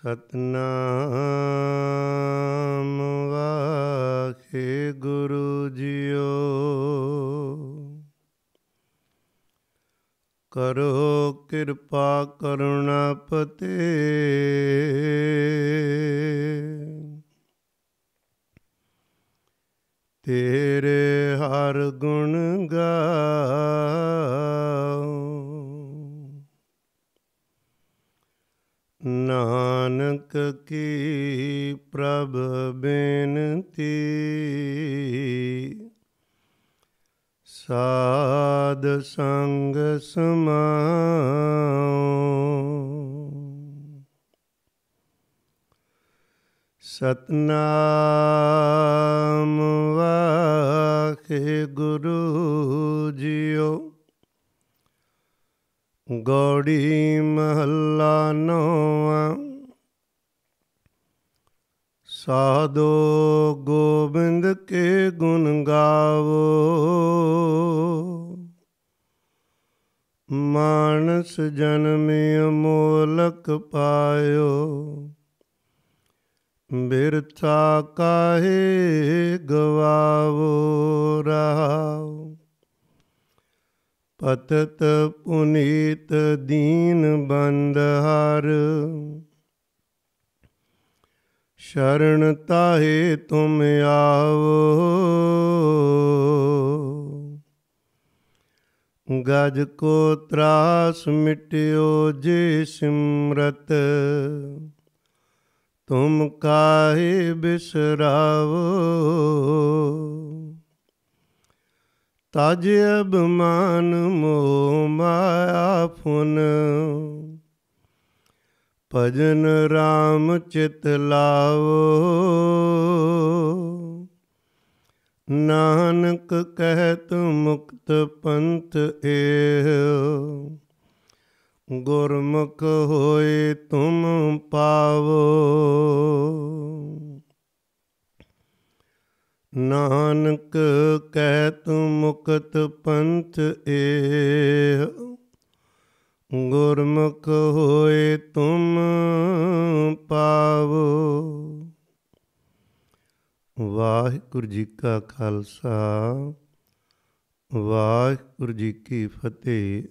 ਸਤਨਾਮ ਵਾਖੇ ਗੁਰੂ JIO ਕਰੋ ਕਿਰਪਾ ਕਰੁਣਾ ਪਤੇ ਤੇਰੇ ਹਰ ਗੁਣ ਗਾਓ ਨਾਨਕ ਕੀ ਪ੍ਰਭ ਬੇਨਤੀ ਸਾਧ ਸੰਗ ਸਮਾਉ ਸਤਨਾਮ ਵਾਖੇ ਗੁਰੂ ਜੀਓ ਗੋੜੀ ਮਹੱਲਾ ਨੋਆ ਸਾਧੋ ਗੋਬਿੰਦ ਕੇ ਗੁਣ ਗਾਵੋ ਮਾਨਸ ਜਨਮ ਅਮੋਲਕ ਪਾਇਓ ਬਿਰਥਾ ਕਾਹੇ ਗਵਾਵੋ ਰਹਾਓ ਪਤਤ ਪੁਨੀਤ ਦੀਨ ਬੰਦ ਹਰ ਸ਼ਰਨ ਤਾਹੇ ਤੁਮ ਆਵੋ ਗਜ ਕੋ ਤਰਾਸ ਮਿਟਿਓ ਜੇ ਸਿਮਰਤ ਤੁਮ ਕਾਹੇ ਬਿਸਰਾਵੋ ਤਜ ਅਬਮਾਨ ਮੋ ਮਾਇਆ ਫੁਨ ਭਜਨ RAM ਚਿਤ ਲਾਵੋ ਨਾਨਕ ਕਹਿਤ ਮੁਕਤ ਪੰਥ ਏ ਗੁਰਮੁਖ ਹੋਏ ਤੁਮ ਪਾਵੋ ਨਾਨਕ ਕਹਿ ਤੂੰ ਮੁਕਤ ਪੰਥ ਏ ਗੁਰਮੁਖ ਹੋਏ ਤੁਮ ਪਾਵੋ ਵਾਹਿਗੁਰੂ ਜੀ ਕਾ ਖਾਲਸਾ ਵਾਹਿਗੁਰੂ ਜੀ ਕੀ ਫਤਿਹ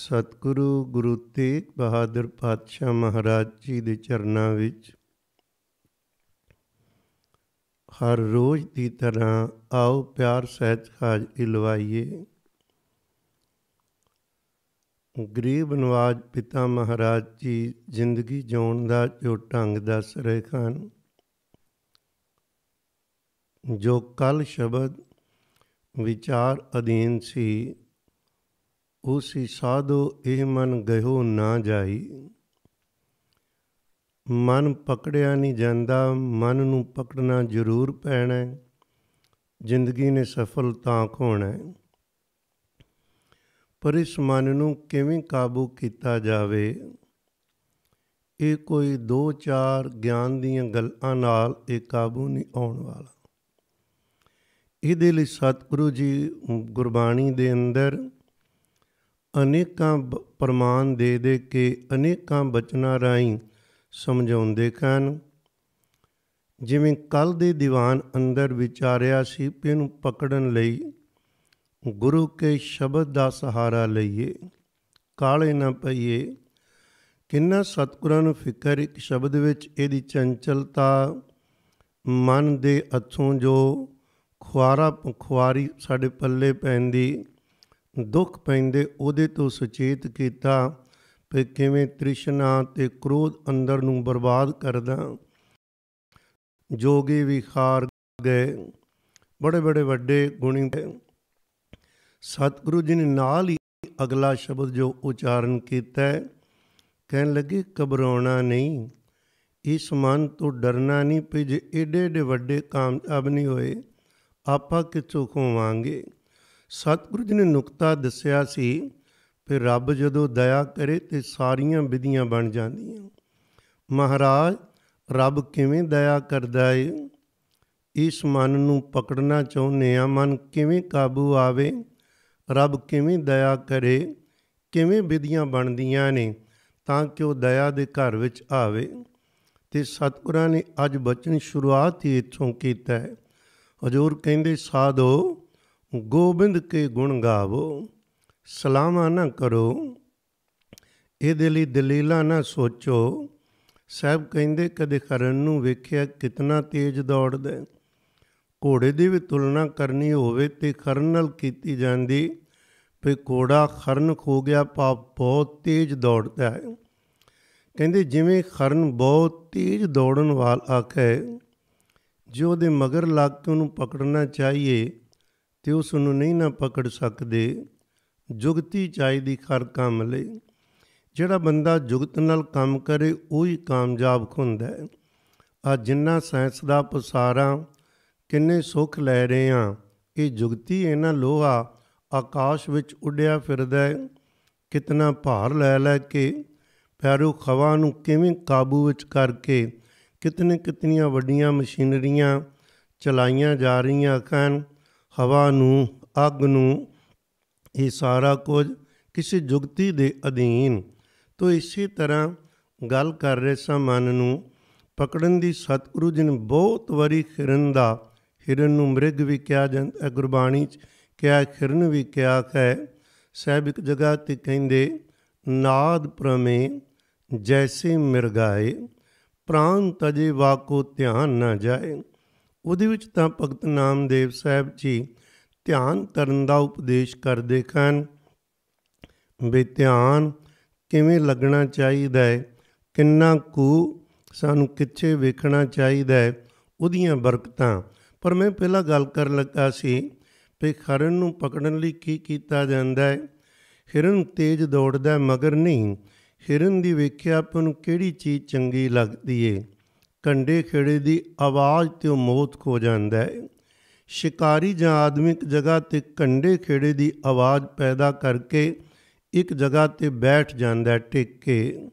ਸਤਿਗੁਰੂ ਗੁਰੂ ਤੇਗ ਬਹਾਦਰ ਪਾਤਸ਼ਾਹ ਮਹਾਰਾਜ ਜੀ ਦੇ ਚਰਨਾਂ ਵਿੱਚ ਹਰ ਰੋਜ਼ ਦੀ ਤਰ੍ਹਾਂ ਆਓ ਪਿਆਰ ਸਹਿਤ ਹਾਜ਼ਰੀ ਇਲਵਾਈਏ ਗਰੀਬ ਨਵਾਜ ਪਿਤਾ ਮਹਾਰਾਜ ਜੀ ਜ਼ਿੰਦਗੀ ਜਿਉਣ ਦਾ ਜੋ ਢੰਗ ਦੱਸ ਰਹੇ ਹਨ ਜੋ ਕੱਲ ਸ਼ਬਦ ਵਿਚਾਰ ਅਧੀਨ ਸੀ ਉਸੇ ਸਾਧੋ ਇਹ ਮਨ ਗਇਓ ਨਾ ਜਾਈ ਮਨ ਪਕੜਿਆ ਨਹੀਂ ਜਾਂਦਾ ਮਨ ਨੂੰ ਪਕੜਨਾ ਜ਼ਰੂਰ ਪੈਣਾ ਹੈ ਜ਼ਿੰਦਗੀ ਨੇ ਸਫਲ ਤਾਂ ਹੋਣਾ ਹੈ ਪਰ ਇਸ ਮਨ ਨੂੰ ਕਿਵੇਂ ਕਾਬੂ ਕੀਤਾ ਜਾਵੇ ਇਹ ਕੋਈ 2-4 ਗਿਆਨ ਦੀਆਂ ਗੱਲਾਂ ਨਾਲ ਇਹ ਕਾਬੂ ਨਹੀਂ ਆਉਣ ਵਾਲਾ ਇਹਦੇ ਲਈ ਸਤਿਗੁਰੂ ਜੀ ਗੁਰਬਾਣੀ ਦੇ ਅੰਦਰ ਅਨੇਕਾਂ ਪ੍ਰਮਾਣ ਦੇ ਦੇ ਕੇ ਅਨੇਕਾਂ ਬਚਨਾਂ ਰਾਈਂ ਸਮਝਾਉਂਦੇ ਕਹਨ ਜਿਵੇਂ ਕੱਲ ਦੇ ਦੀਵਾਨ ਅੰਦਰ ਵਿਚਾਰਿਆ ਸੀ ਇਹਨੂੰ ਪਕੜਨ ਲਈ ਗੁਰੂ ਕੇ ਸ਼ਬਦ ਦਾ ਸਹਾਰਾ ਲਈਏ ਕਾਲੇ ਨਾ ਪਈਏ ਕਿੰਨਾ ਸਤਿਗੁਰਾਂ ਨੂੰ ਫਿਕਰ ਇੱਕ ਸ਼ਬਦ ਵਿੱਚ ਇਹਦੀ ਚੰਚਲਤਾ ਮਨ ਦੇ ਅਥੋਂ ਜੋ ਖੁਆਰਾ ਖੁਆਰੀ ਸਾਡੇ ਪੱਲੇ ਪੈਂਦੀ ਦੁੱਖ ਪੈਂਦੇ ਉਹਦੇ ਤੋਂ ਸੁਚੇਤ ਕੀਤਾ ਤੇ ਕਿਵੇਂ ਤ੍ਰਿਸ਼ਨਾ ਤੇ ਕ੍ਰੋਧ ਅੰਦਰ ਨੂੰ ਬਰਬਾਦ ਕਰਦਾ ਜੋਗੀ ਵਿਖਾਰ ਗਏ ਬੜੇ ਬੜੇ ਵੱਡੇ ਗੁਣੀ ਸਤਿਗੁਰੂ ਜੀ ਨੇ ਨਾਲ ਹੀ ਅਗਲਾ ਸ਼ਬਦ ਜੋ ਉਚਾਰਨ ਕੀਤਾ ਕਹਿਣ ਲੱਗੇ ਘਬਰਾਉਣਾ ਨਹੀਂ ਇਸ ਮਨ ਤੋਂ ਡਰਨਾ ਨਹੀਂ ਪਈ ਜੇ ਏਡੇ ਏਡੇ ਵੱਡੇ ਕਾਮਯਾਬ ਨਹੀਂ ਹੋਏ ਆਪਾਂ ਕਿਥੋਂ ਹੋਵਾਂਗੇ ਸਤਿਗੁਰੂ ਜੀ ਨੇ ਨੁਕਤਾ ਦੱਸਿਆ ਸੀ ਫਿਰ ਰੱਬ ਜਦੋਂ ਦਇਆ ਕਰੇ ਤੇ ਸਾਰੀਆਂ ਵਿਧੀਆਂ ਬਣ ਜਾਂਦੀਆਂ ਮਹਾਰਾਜ ਰੱਬ ਕਿਵੇਂ ਦਇਆ ਕਰਦਾ ਏ ਇਸ ਮਨ ਨੂੰ ਪਕੜਨਾ ਚਾਹੁੰਦੇ ਆ ਮਨ ਕਿਵੇਂ ਕਾਬੂ ਆਵੇ ਰੱਬ ਕਿਵੇਂ ਦਇਆ ਕਰੇ ਕਿਵੇਂ ਵਿਧੀਆਂ ਬਣਦੀਆਂ ਨੇ ਤਾਂ ਕਿ ਉਹ ਦਇਆ ਦੇ ਘਰ ਵਿੱਚ ਆਵੇ ਤੇ ਸਤਿਗੁਰਾਂ ਨੇ ਅੱਜ ਬਚਨ ਸ਼ੁਰੂਆਤ ਹੀ ਇਥੋਂ ਕੀਤਾ ਹੈ ਹਜ਼ੂਰ ਕਹਿੰਦੇ ਸਾਧੋ ਗੋਬਿੰਦ ਕੇ ਗੁਣ ਗਾਵੋ ਸਲਾਮਾ ਨਾ ਕਰੋ ਇਹਦੇ ਲਈ ਦਲੀਲਾਂ ਨਾ ਸੋਚੋ ਸਾਬ ਕਹਿੰਦੇ ਕਦੇ ਕਰਨ ਨੂੰ ਵੇਖਿਆ ਕਿਤਨਾ ਤੇਜ਼ ਦੌੜਦਾ ਘੋੜੇ ਦੀ ਵੀ ਤੁਲਨਾ ਕਰਨੀ ਹੋਵੇ ਤੇ ਕਰਨ ਨਾਲ ਕੀਤੀ ਜਾਂਦੀ ਵੀ ਕੋੜਾ ਖਰਨ ਖੋ ਗਿਆ ਪਾਪ ਬਹੁਤ ਤੇਜ਼ ਦੌੜਦਾ ਹੈ ਕਹਿੰਦੇ ਜਿਵੇਂ ਖਰਨ ਬਹੁਤ ਤੇਜ਼ ਦੌੜਨ ਵਾਲਾ ਹੈ ਜੋ ਉਹਦੇ ਮਗਰ ਲੱਗ ਕੇ ਉਹਨੂੰ ਪਕੜਨਾ ਚਾਹੀਏ ਤੇ ਉਸ ਨੂੰ ਨਹੀਂ ਨਾ ਪਕੜ ਸਕਦੇ ਜੁਗਤੀ ਚਾਹੀਦੀ ਕਰ ਕੰਮ ਲਈ ਜਿਹੜਾ ਬੰਦਾ ਜੁਗਤ ਨਾਲ ਕੰਮ ਕਰੇ ਉਹ ਹੀ ਕਾਮਯਾਬ ਹੁੰਦਾ ਹੈ ਆ ਜਿੰਨਾ ਸਾਇੰਸ ਦਾ ਪਸਾਰਾ ਕਿੰਨੇ ਸੁਖ ਲੈ ਰਹੇ ਆ ਇਹ ਜੁਗਤੀ ਇਹਨਾਂ ਲੋਹਾ ਆਕਾਸ਼ ਵਿੱਚ ਉੱਡਿਆ ਫਿਰਦਾ ਹੈ ਕਿਤਨਾ ਭਾਰ ਲੈ ਲੈ ਕੇ ਪਿਆਰੂ ਖਵਾ ਨੂੰ ਕਿਵੇਂ ਕਾਬੂ ਵਿੱਚ ਕਰਕੇ ਕਿਤਨੇ ਕਿਤਨੀਆਂ ਵੱਡੀਆਂ ਮਸ਼ੀਨਰੀਆਂ ਚਲਾਈਆਂ ਜਾ ਰਹੀਆਂ ਹਨ ਹਵਾ ਨੂੰ ਅੱਗ ਨੂੰ ਇਹ ਸਾਰਾ ਕੁਝ ਕਿਸੇ ਜੁਗਤੀ ਦੇ ਅਧੀਨ ਤੋਂ ਇਸੇ ਤਰ੍ਹਾਂ ਗੱਲ ਕਰ ਰਹੇ ਸਾਂ ਮਨ ਨੂੰ ਪਕੜਨ ਦੀ ਸਤਿਗੁਰੂ ਜੀ ਨੇ ਬਹੁਤ ਵਾਰੀ ਹਿਰਨ ਦਾ ਹਿਰਨ ਨੂੰ ਮ੍ਰਿਗ ਵੀ ਕਿਹਾ ਜਾਂਦਾ ਗੁਰਬਾਣੀ ਚ ਕਿਹਾ ਹਿਰਨ ਵੀ ਕਿਹਾ ਹੈ ਸਹਿਬ ਇੱਕ ਜਗ੍ਹਾ ਤੇ ਕਹਿੰਦੇ ਨਾਦ ਪ੍ਰਮੇ ਜੈਸੇ ਮਿਰਗਾਏ ਪ੍ਰਾਨ ਤਜੇ ਵਾਕੋ ਧਿਆਨ ਨਾ ਜਾਏ ਉਹਦੇ ਵਿੱਚ ਤਾਂ ਭਗਤ ਨਾਮਦੇਵ ਸਾਹਿਬ ਜੀ ਧਿਆਨ ਕਰਨ ਦਾ ਉਪਦੇਸ਼ ਕਰਦੇ ਹਨ ਵੀ ਧਿਆਨ ਕਿਵੇਂ ਲੱਗਣਾ ਚਾਹੀਦਾ ਹੈ ਕਿੰਨਾ ਕੁ ਸਾਨੂੰ ਕਿੱਥੇ ਵੇਖਣਾ ਚਾਹੀਦਾ ਹੈ ਉਹਦੀਆਂ ਬਰਕਤਾਂ ਪਰ ਮੈਂ ਪਹਿਲਾਂ ਗੱਲ ਕਰਨ ਲੱਗਾ ਸੀ ਵੀ ਖਰਨ ਨੂੰ ਪਕੜਨ ਲਈ ਕੀ ਕੀਤਾ ਜਾਂਦਾ ਹੈ ਹਿਰਨ ਤੇਜ਼ ਦੌੜਦਾ ਮਗਰ ਨਹੀਂ ਹਿਰਨ ਦੀ ਵੇਖਿਆ ਆਪ ਨੂੰ ਕਿਹੜੀ ਚੀਜ਼ ਚੰਗੀ ਲੱਗਦੀ ਏ ਕੰਡੇ ਖੇੜੇ ਦੀ ਆਵਾਜ਼ ਤੇ ਉਹ ਮੋਤ ਜਾਂਦਾ ਹੈ ਸ਼ਿਕਾਰੀ ਜਾਂ ਆਦਮੀ ਇੱਕ ਜਗ੍ਹਾ ਤੇ ਕੰਡੇ ਖੇੜੇ ਦੀ ਆਵਾਜ਼ ਪੈਦਾ ਕਰਕੇ ਇੱਕ ਜਗ੍ਹਾ ਤੇ ਬੈਠ ਜਾਂਦਾ ਟਿਕ ਕੇ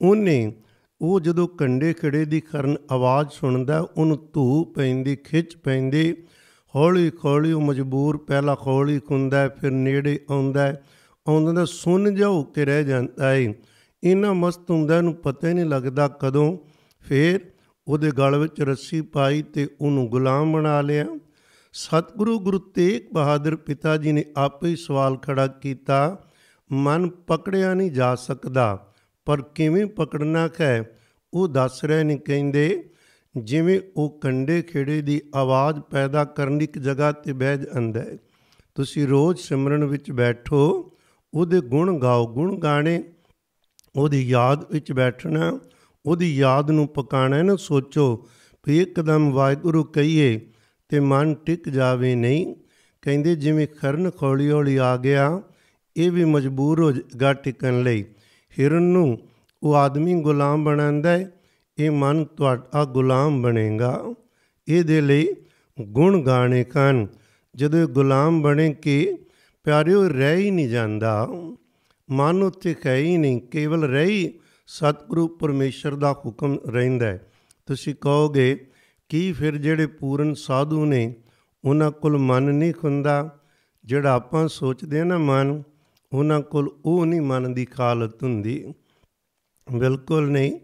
ਉਹਨੇ ਉਹ ਜਦੋਂ ਕੰਡੇ ਖੜੇ ਦੀ ਕਰਨ ਆਵਾਜ਼ ਸੁਣਦਾ ਉਹਨੂੰ ਧੂ ਪੈਂਦੀ ਖਿੱਚ ਪੈਂਦੀ ਹੌਲੀ ਹੌਲੀ ਉਹ ਮਜਬੂਰ ਪਹਿਲਾ ਹੌਲੀ ਹੁੰਦਾ ਫਿਰ ਨੇੜੇ ਆਉਂਦਾ ਆਉਂਦਾ ਦਾ ਸੁਣ ਜਾਉ ਕੇ ਰਹਿ ਜਾਂਦਾ ਏ ਇਨਾ ਮਸਤ ਹੁੰਦਾ ਨੂੰ ਪਤਾ ਹੀ ਨਹੀਂ ਲੱਗਦਾ ਕਦੋਂ ਫਿਰ ਉਹਦੇ ਗਲ ਵਿੱਚ ਰੱਸੀ ਪਾਈ ਤੇ ਉਹਨੂੰ ਗੁਲਾਮ ਬਣਾ ਲਿਆ ਸਤਿਗੁਰੂ ਗੁਰੂ ਤੇਗ ਬਹਾਦਰ ਪਿਤਾ ਜੀ ਨੇ ਆਪੇ ਸਵਾਲ ਖੜਾ ਕੀਤਾ ਮਨ ਪਕੜਿਆ ਨਹੀਂ ਜਾ ਸਕਦਾ ਪਰ ਕਿਵੇਂ ਪਕੜਨਾ ਹੈ ਉਹ ਦੱਸ ਰਹੇ ਨੇ ਕਹਿੰਦੇ ਜਿਵੇਂ ਉਹ ਕੰਡੇ ਖੇੜੇ ਦੀ ਆਵਾਜ਼ ਪੈਦਾ ਕਰਨ ਦੀ ਇੱਕ ਜਗ੍ਹਾ ਤੇ ਬਹਿ ਜਾਂਦਾ ਹੈ ਤੁਸੀਂ ਰੋਜ਼ ਸਿਮਰਨ ਵਿੱਚ ਬੈਠੋ ਉਹਦੇ ਗੁਣ ਗਾਓ ਗੁਣ ਗਾਣੇ ਉਹਦੀ ਯਾਦ ਵਿੱਚ ਬੈਠਣਾ ਉਹਦੀ ਯਾਦ ਨੂੰ ਪਕਾਣਾ ਨਾ ਸੋਚੋ ਵੀ ਇੱਕਦਮ ਵਾਹਿਗੁਰੂ ਕਹੀਏ ਤੇ ਮਨ ਟਿਕ ਜਾਵੇ ਨਹੀਂ ਕਹਿੰਦੇ ਜਿਵੇਂ ਖਰਨ ਖੌਲੀ ਹੌਲੀ ਆ ਗਿਆ ਇਹ ਵੀ ਮਜਬੂਰ ਹੋ ਗਾ ਟਿਕਣ ਲਈ ਹਿਰਨ ਨੂੰ ਉਹ ਆਦਮੀ ਗੁਲਾਮ ਬਣਾਉਂਦਾ ਹੈ ਇਹ ਮਨ ਤੁਹਾਡਾ ਗੁਲਾਮ ਬਣੇਗਾ ਇਹਦੇ ਲਈ ਗੁਣ ਗਾਣੇ ਕਨ ਜਦੋਂ ਗੁਲਾਮ ਬਣੇ ਕਿ ਪਿਆਰਿਓ ਰਹਿ ਹੀ ਨਹੀਂ ਜਾਂਦਾ ਮਨ ਉੱਤੇ ਕਹਿ ਹੀ ਨਹੀਂ ਕੇਵਲ ਰਹੀ ਸਤਿਗੁਰੂ ਪਰਮੇਸ਼ਰ ਦਾ ਹੁਕਮ ਰਹਿੰਦਾ ਤੁਸੀਂ ਕਹੋਗੇ ਕੀ ਫਿਰ ਜਿਹੜੇ ਪੂਰਨ ਸਾਧੂ ਨੇ ਉਹਨਾਂ ਕੋਲ ਮਨ ਨਹੀਂ ਖੁੰਦਾ ਜਿਹੜਾ ਆਪਾਂ ਸੋਚਦੇ ਆ ਨਾ ਮਨ ਉਹਨਾਂ ਕੋਲ ਉਹ ਨਹੀਂ ਮਨ ਦੀ ਖਾਲਤ ਹੁੰਦੀ ਬਿਲਕੁਲ ਨਹੀਂ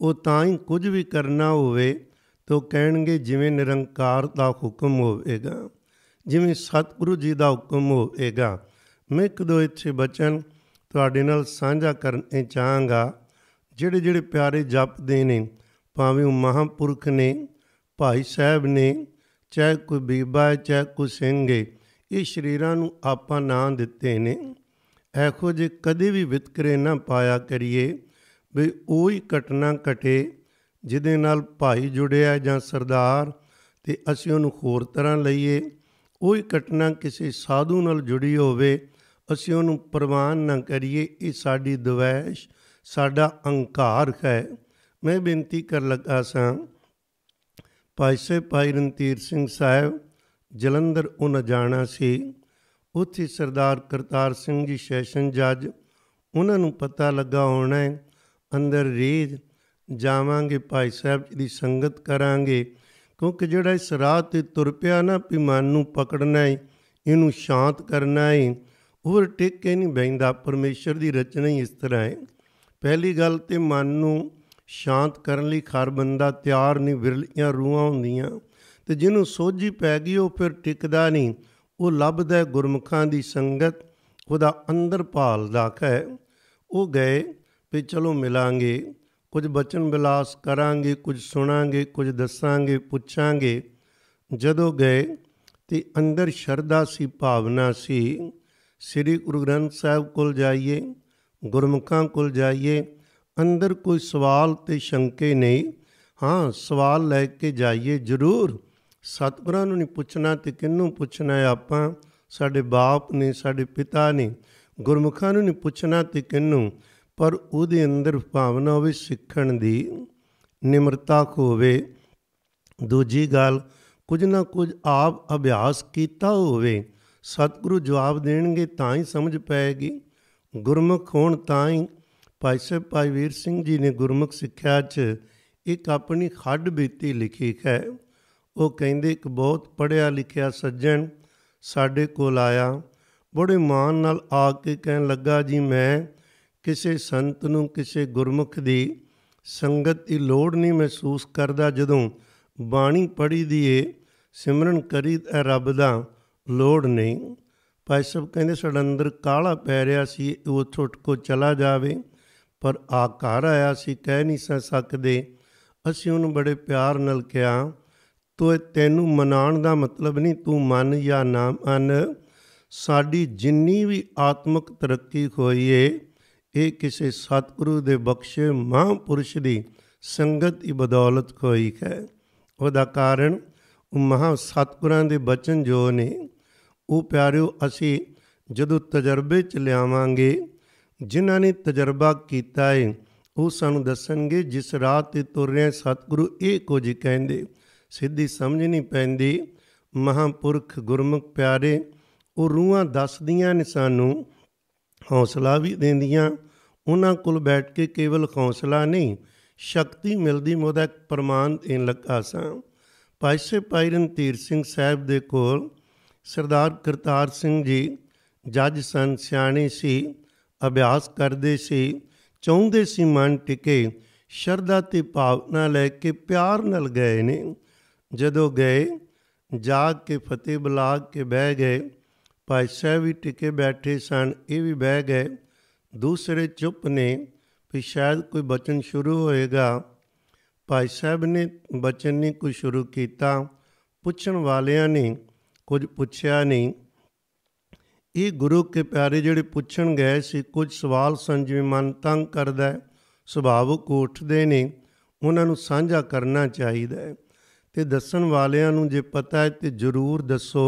ਉਹ ਤਾਂ ਹੀ ਕੁਝ ਵੀ ਕਰਨਾ ਹੋਵੇ ਤਾਂ ਕਹਿਣਗੇ ਜਿਵੇਂ ਨਿਰੰਕਾਰ ਦਾ ਹੁਕਮ ਹੋਵੇਗਾ ਜਿਵੇਂ ਸਤਿਗੁਰੂ ਜੀ ਦਾ ਹੁਕਮ ਹੋਵੇਗਾ ਮੈਂ ਇੱਕ ਦੋ ਇੱਥੇ ਬਚਨ ਤੁਹਾਡੇ ਨਾਲ ਸਾਂਝਾ ਕਰਨੇ ਚਾਹਾਂਗਾ ਜਿਹੜੇ ਜਿਹੜੇ ਪਿਆਰੇ ਜਪਦੇ ਨੇ ਭਾਵੇਂ ਉਹ ਮਹਾਂਪੁਰਖ ਨੇ ਭਾਈ ਸਾਹਿਬ ਨੇ ਚਾਹ ਕੋ ਬੀਬਾ ਚਾਹ ਕੋ ਸਿੰਘ ਇਹ ਸ਼ਰੀਰਾਂ ਨੂੰ ਆਪਾਂ ਨਾਂ ਦਿੱਤੇ ਨੇ ਐਖੋ ਜੇ ਕਦੇ ਵੀ ਵਿਤਕਰੇ ਨਾ ਪਾਇਆ ਕਰੀਏ ਵੀ ਉਹੀ ਘਟਨਾ ਘਟੇ ਜਿਹਦੇ ਨਾਲ ਭਾਈ ਜੁੜਿਆ ਜਾਂ ਸਰਦਾਰ ਤੇ ਅਸੀਂ ਉਹਨੂੰ ਹੋਰ ਤਰ੍ਹਾਂ ਲਈਏ ਉਹੀ ਘਟਨਾ ਕਿਸੇ ਸਾਧੂ ਨਾਲ ਜੁੜੀ ਹੋਵੇ ਅਸੀਂ ਉਹਨੂੰ ਪ੍ਰਵਾਨ ਨਾ ਕਰੀਏ ਇਹ ਸਾਡੀ ਦਵੈਸ਼ ਸਾਡਾ ਅਹੰਕਾਰ ਹੈ ਮੈਂ ਬੇਨਤੀ ਕਰ ਲੱਗਾ ਸਾਂ ਭਾਈ ਸੇ ਭਾਈ ਰਣਜੀਤ ਸਿੰਘ ਸਾਹਿਬ ਜਲੰਧਰ ਉਹਨਾਂ ਜਾਣਾ ਸੀ ਉੱਥੇ ਸਰਦਾਰ ਕਰਤਾਰ ਸਿੰਘ ਜੀ ਸੈਸ਼ਨ ਜੱਜ ਉਹਨਾਂ ਨੂੰ ਪਤਾ ਲੱਗਾ ਹੋਣਾ ਹੈ ਅੰਦਰ ਰੀਜ ਜਾਵਾਂਗੇ ਭਾਈ ਸਾਹਿਬ ਜੀ ਦੀ ਸੰਗਤ ਕਰਾਂਗੇ ਕਿਉਂਕਿ ਜਿਹੜਾ ਇਸ ਰਾਹ ਤੇ ਤੁਰ ਪਿਆ ਨਾ ਵੀ ਮਨ ਨੂੰ ਪਕੜਨਾ ਹੈ ਇਹਨੂੰ ਸ਼ਾਂਤ ਕਰਨਾ ਹੈ ਹੋਰ ਟਿਕ ਕੇ ਨਹੀਂ ਬੈਂਦਾ ਪਰਮੇਸ਼ਰ ਦੀ ਰਚਨਾ ਹੀ ਇਸ ਤਰ੍ਹਾਂ ਹੈ ਪਹਿਲੀ ਗੱਲ ਤੇ ਮਨ ਨੂੰ ਸ਼ਾਂਤ ਕਰਨ ਲਈ ਖਰ ਬੰਦਾ ਤਿਆਰ ਨਹੀਂ ਵਿਰਲੀਆਂ ਰੂਹਾਂ ਹੁੰਦੀਆਂ ਤੇ ਜਿਹਨੂੰ ਸੋਝੀ ਪੈ ਗਈ ਉਹ ਫਿਰ ਟਿਕਦਾ ਨਹੀਂ ਉਹ ਲੱਭਦਾ ਗੁਰਮੁਖਾਂ ਦੀ ਸੰਗਤ ਉਹਦਾ ਅੰਦਰ ਦਾ ਕਹਿ ਉਹ ਗਏ ਵੀ ਚਲੋ ਮਿਲਾਂਗੇ ਕੁਝ ਬਚਨ ਬਿਲਾਸ ਕਰਾਂਗੇ ਕੁਝ ਸੁਣਾਂਗੇ ਕੁਝ ਦੱਸਾਂਗੇ ਪੁੱਛਾਂਗੇ ਜਦੋਂ ਗਏ ਤੇ ਅੰਦਰ ਸ਼ਰਧਾ ਸੀ ਭਾਵਨਾ ਸੀ ਸ੍ਰੀ ਗੁਰੂ ਗ੍ਰੰਥ ਸਾਹਿਬ ਕੋਲ ਜਾਈਏ ਗੁਰਮੁਖਾਂ ਕੋਲ ਜਾਈਏ ਅੰਦਰ ਕੋਈ ਸਵਾਲ ਤੇ ਸ਼ੰਕੇ ਨਹੀਂ ਹਾਂ ਸਵਾਲ ਲੈ ਕੇ ਜਾਈਏ ਜ਼ਰੂਰ ਸਤਿਗੁਰਾਂ ਨੂੰ ਨਹੀਂ ਪੁੱਛਣਾ ਤੇ ਕਿੰਨੂੰ ਪੁੱਛਣਾ ਹੈ ਆਪਾਂ ਸਾਡੇ ਬਾਪ ਨੇ ਸਾਡੇ ਪਿਤਾ ਨੇ ਗੁਰਮੁਖਾਂ ਨੂੰ ਨਹੀਂ ਪੁੱਛਣਾ ਤੇ ਕਿੰਨੂੰ ਪਰ ਉਹਦੇ ਅੰਦਰ ਭਾਵਨਾ ਹੋਵੇ ਸਿੱਖਣ ਦੀ ਨਿਮਰਤਾ ਹੋਵੇ ਦੂਜੀ ਗੱਲ ਕੁਝ ਨਾ ਕੁਝ ਆਪ ਅਭਿਆਸ ਕੀਤਾ ਹੋਵੇ ਸਤਿਗੁਰੂ ਜਵਾਬ ਦੇਣਗੇ ਤਾਂ ਹੀ ਸਮਝ ਪਏਗੀ ਗੁਰਮੁਖ ਹੋਣ ਤਾਂ ਹੀ ਭਾਈ ਸਾਹਿਬ ਭਾਈ ਵੀਰ ਸਿੰਘ ਜੀ ਨੇ ਗੁਰਮੁਖ ਸਿੱਖਿਆ 'ਚ ਇੱਕ ਆਪਣੀ ਖੱਡ ਬੀਤੀ ਲਿਖੀ ਹੈ ਉਹ ਕਹਿੰਦੇ ਇੱਕ ਬਹੁਤ ਪੜਿਆ ਲਿਖਿਆ ਸੱਜਣ ਸਾਡੇ ਕੋਲ ਆਇਆ ਬੜੇ ਮਾਨ ਨਾਲ ਆ ਕੇ ਕਹਿਣ ਲੱਗਾ ਜੀ ਮੈਂ ਕਿਸੇ ਸੰਤ ਨੂੰ ਕਿਸੇ ਗੁਰਮੁਖ ਦੀ ਸੰਗਤ ਦੀ ਲੋੜ ਨਹੀਂ ਮਹਿਸੂਸ ਕਰਦਾ ਜਦੋਂ ਬਾਣੀ ਪੜੀ ਦੀ ਏ ਸਿਮਰਨ ਕਰੀ ਤੇ ਰੱਬ ਦਾ ਲੋੜ ਨਹੀਂ ਭਾਈ ਸਾਹਿਬ ਕਹਿੰਦੇ ਸੜੰਦਰ ਅੰਦਰ ਕਾਲਾ ਪੈ ਰਿਆ ਸੀ ਉਹ ਛੁੱਟ ਕੋ ਚਲਾ ਜਾਵੇ ਪਰ ਆ ਘਰ ਆਇਆ ਸੀ ਕਹਿ ਨਹੀਂ ਸਕ ਸਕਦੇ ਅਸੀਂ ਉਹਨੂੰ ਬੜੇ ਪਿਆਰ ਨਾਲ ਕਿਹਾ ਤੋ ਤੈਨੂੰ ਮਨਾਉਣ ਦਾ ਮਤਲਬ ਨਹੀਂ ਤੂੰ ਮੰਨ ਜਾਂ ਨਾ ਮੰਨ ਸਾਡੀ ਜਿੰਨੀ ਵੀ ਆਤਮਿਕ ਤਰੱਕੀ ਹੋਈ ਏ ਇਹ ਕਿਸੇ ਸਤਿਗੁਰੂ ਦੇ ਬਖਸ਼ੇ ਮਹਾਂਪੁਰਸ਼ ਦੀ ਸੰਗਤ ਦੀ ਬਦੌਲਤ ਹੋਈ ਹੈ ਉਹਦਾ ਕਾਰਨ ਉਹ ਮਹਾ ਸਤਿਗੁਰਾਂ ਦੇ ਬਚਨ ਜੋ ਨੇ ਉਹ ਪਿਆਰਿਓ ਅਸੀਂ ਜਦੋਂ ਤਜਰਬੇ ਚ ਲਿਆਵਾਂਗੇ ਜਿਨ੍ਹਾਂ ਨੇ ਤਜਰਬਾ ਕੀਤਾ ਹੈ ਉਹ ਸਾਨੂੰ ਦੱਸਣਗੇ ਜਿਸ ਰਾਹ ਤੇ ਤੁਰ ਰਹੇ ਸਤਿਗੁਰੂ ਇਹ ਕੁਝ ਕਹਿੰਦੇ ਸਿੱਧੀ ਸਮਝ ਨਹੀਂ ਪੈਂਦੀ ਮਹਾਪੁਰਖ ਗੁਰਮੁਖ ਪਿਆਰੇ ਉਹ ਰੂਹਾਂ ਦੱਸਦੀਆਂ ਨੇ ਸਾਨੂੰ ਹੌਸਲਾ ਵੀ ਦਿੰਦੀਆਂ ਉਹਨਾਂ ਕੋਲ ਬੈਠ ਕੇ ਕੇਵਲ ਹੌਸਲਾ ਨਹੀਂ ਸ਼ਕਤੀ ਮਿਲਦੀ ਮੋਦਾ ਪ੍ਰਮਾਨ ਦੇਣ ਲੱਗਾ ਸਾਂ ਪਾਇਸੇ ਪਾਇਰਨ ਤੀਰ ਸਿੰਘ ਸਾਹਿਬ ਦੇ ਕੋਲ ਸਰਦਾਰ ਕਰਤਾਰ ਸਿੰਘ ਜੀ ਜੱਜ ਸਨ ਸਿਆਣੇ ਸੀ ਅਭਿਆਸ ਕਰਦੇ ਸੀ ਚਾਹੁੰਦੇ ਸੀ ਮਨ ਟਿਕੇ ਸ਼ਰਧਾ ਤੇ ਭਾਵਨਾ ਲੈ ਕੇ ਪਿਆਰ ਨਾਲ ਗਏ ਨੇ ਜਦੋਂ ਗਏ ਜਾ ਕੇ ਫਤਿਹ ਬੁਲਾ ਕੇ ਬਹਿ ਗਏ ਭਾਈ ਸਾਹਿਬ ਵੀ ਟਿਕੇ ਬੈਠੇ ਸਨ ਇਹ ਵੀ ਬਹਿ ਗਏ ਦੂਸਰੇ ਚੁੱਪ ਨੇ ਵੀ ਸ਼ਾਇਦ ਕੋਈ ਬਚਨ ਸ਼ੁਰੂ ਹੋਏਗਾ ਭਾਈ ਸਾਹਿਬ ਨੇ ਬਚਨ ਨਹੀਂ ਕੋਈ ਸ਼ੁਰੂ ਕੀਤਾ ਪੁੱਛਣ ਵਾਲਿਆਂ ਨੇ ਕੁਝ ਪੁੱਛਿਆ ਨਹੀਂ ਇਹ ਗੁਰੂ ਕੇ ਪਿਆਰੇ ਜਿਹੜੇ ਪੁੱਛਣ ਗਏ ਸੀ ਕੁਝ ਸਵਾਲ ਸਨ ਮਨ ਤੰਗ ਕਰਦਾ ਸੁਭਾਵਕ ਉੱਠਦੇ ਨੇ ਉਹਨਾਂ ਨੂੰ ਸਾਂਝਾ ਕਰਨਾ ਚਾਹੀਦਾ ਹੈ ਤੇ ਦੱਸਣ ਵਾਲਿਆਂ ਨੂੰ ਜੇ ਪਤਾ ਹੈ ਤੇ ਜ਼ਰੂਰ ਦੱਸੋ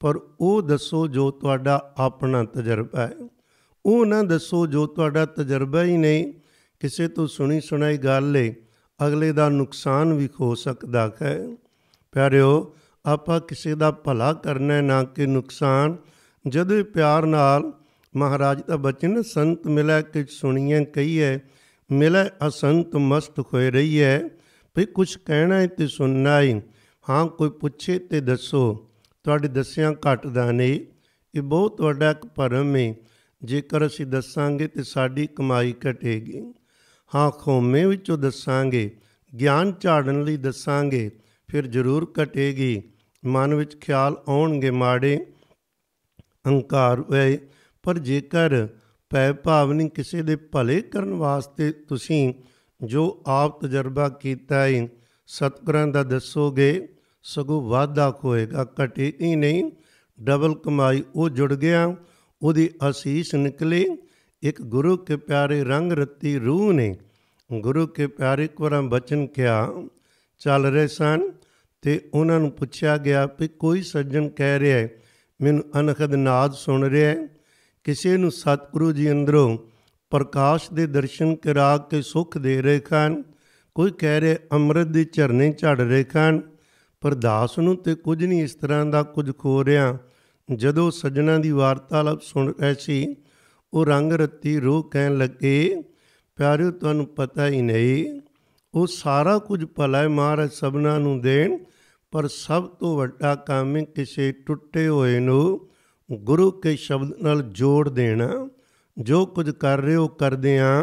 ਪਰ ਉਹ ਦੱਸੋ ਜੋ ਤੁਹਾਡਾ ਆਪਣਾ ਤਜਰਬਾ ਹੈ ਉਹ ਨਾ ਦੱਸੋ ਜੋ ਤੁਹਾਡਾ ਤਜਰਬਾ ਹੀ ਨਹੀਂ ਕਿਸੇ ਤੋਂ ਸੁਣੀ ਸੁਣਾਈ ਗੱਲ ਲੈ ਅਗਲੇ ਦਾ ਨੁਕਸਾਨ ਵੀ ਹੋ ਸਕਦਾ ਹੈ ਪਿਆਰਿਓ ਆਪਾਂ ਕਿਸੇ ਦਾ ਭਲਾ ਕਰਨਾ ਨਾ ਕਿ ਨੁਕਸਾਨ ਜਦ ਪਿਆਰ ਨਾਲ ਮਹਾਰਾਜ ਦਾ ਬਚਨ ਸੰਤ ਮਿਲੈ ਕਿ ਸੁਣੀਐ ਕਹੀਐ ਮਿਲੈ ਅਸੰਤ ਮਸਤ ਹੋਏ ਰਹੀਐ ਭਈ ਕੁਛ ਕਹਿਣਾ ਤੇ ਸੁਣਨਾ ਹੈ ਹਾਂ ਕੋਈ ਪੁੱਛੇ ਤੇ ਦੱਸੋ ਤੁਹਾਡੇ ਦੱਸਿਆਂ ਘਟਦਾ ਨਹੀਂ ਇਹ ਬਹੁਤ ਵੱਡਾ ਇੱਕ ਭਰਮ ਹੈ ਜੇਕਰ ਅਸੀਂ ਦੱਸਾਂਗੇ ਤੇ ਸਾਡੀ ਕਮਾਈ ਘਟੇਗੀ ਹਾਂ ਖੋਮੇ ਵਿੱਚੋਂ ਦੱਸਾਂਗੇ ਗਿਆਨ ਝਾੜਨ ਲਈ ਦੱਸਾਂਗੇ ਫਿਰ ਜ਼ਰੂਰ ਘਟੇਗੀ ਮਨ ਵਿੱਚ ਖਿਆਲ ਆਉਣਗੇ ਮਾੜੇ ਹੰਕਾਰ ਹੋਏ ਪਰ ਜੇਕਰ ਪੈ ਭਾਵਨੀ ਕਿਸੇ ਦੇ ਭਲੇ ਕਰਨ ਵਾਸਤੇ ਤੁਸੀਂ ਜੋ ਆਪ ਤਜਰਬਾ ਕੀਤਾ ਹੈ ਸਤਿਗੁਰਾਂ ਦਾ ਦੱਸੋਗੇ ਸਗੋਂ ਵਾਧਾ ਹੋਏਗਾ ਘਟੇ ਹੀ ਨਹੀਂ ਡਬਲ ਕਮਾਈ ਉਹ ਜੁੜ ਗਿਆ ਉਹਦੀ ਅਸੀਸ ਨਿਕਲੇ ਇੱਕ ਗੁਰੂ ਕੇ ਪਿਆਰੇ ਰੰਗ ਰਤੀ ਰੂਹ ਨੇ ਗੁਰੂ ਕੇ ਪਿਆਰੇ ਕੋਰਾਂ ਬਚਨ ਕਿਆ ਚੱਲ ਰਹੇ ਸਨ ਤੇ ਉਹਨਾਂ ਨੂੰ ਪੁੱਛਿਆ ਗਿਆ ਕਿ ਕੋਈ ਸੱਜਣ ਕਹਿ ਰਿਹਾ ਹੈ ਮੈਨੂੰ ਅਨਖਦ ਨਾਦ ਸੁਣ ਰਿਹਾ ਕਿਸੇ ਨੂੰ ਸਤਿਗੁਰੂ ਜੀ ਅੰਦਰੋਂ ਪ੍ਰਕਾਸ਼ ਦੇ ਦਰਸ਼ਨ ਕਰਾ ਕੇ ਸੁਖ ਦੇ ਰਹੇ ਕਾਨ ਕੋਈ ਕਹਿ ਰਿਹਾ ਅੰਮ੍ਰਿਤ ਦੇ ਝਰਨੇ ਝੜ ਰਹੇ ਕਾਨ ਪਰ ਦਾਸ ਨੂੰ ਤੇ ਕੁਝ ਨਹੀਂ ਇਸ ਤਰ੍ਹਾਂ ਦਾ ਕੁਝ ਖੋ ਰਿਆ ਜਦੋਂ ਸੱਜਣਾ ਦੀ ਵਾਰਤਾਲਾਪ ਸੁਣ ਰਹੀ ਸੀ ਉਹ ਰੰਗ ਰਤੀ ਰੋਹ ਕਹਿਣ ਲੱਗੇ ਪਿਆਰਿਓ ਤੁਹਾਨੂੰ ਪਤਾ ਹੀ ਨਹੀਂ ਉਹ ਸਾਰਾ ਕੁਝ ਭਲਾ ਹੈ ਮਹਾਰਾਜ ਸਭਨਾ ਨੂੰ ਦੇਣ ਪਰ ਸਭ ਤੋਂ ਵੱਡਾ ਕੰਮ ਕਿਸੇ ਟੁੱਟੇ ਹੋਏ ਨੂੰ ਗੁਰੂ ਕੇ ਸ਼ਬਦ ਨਾਲ ਜੋੜ ਦੇਣਾ ਜੋ ਕੁਝ ਕਰ ਰਹੇ ਹੋ ਕਰਦੇ ਆ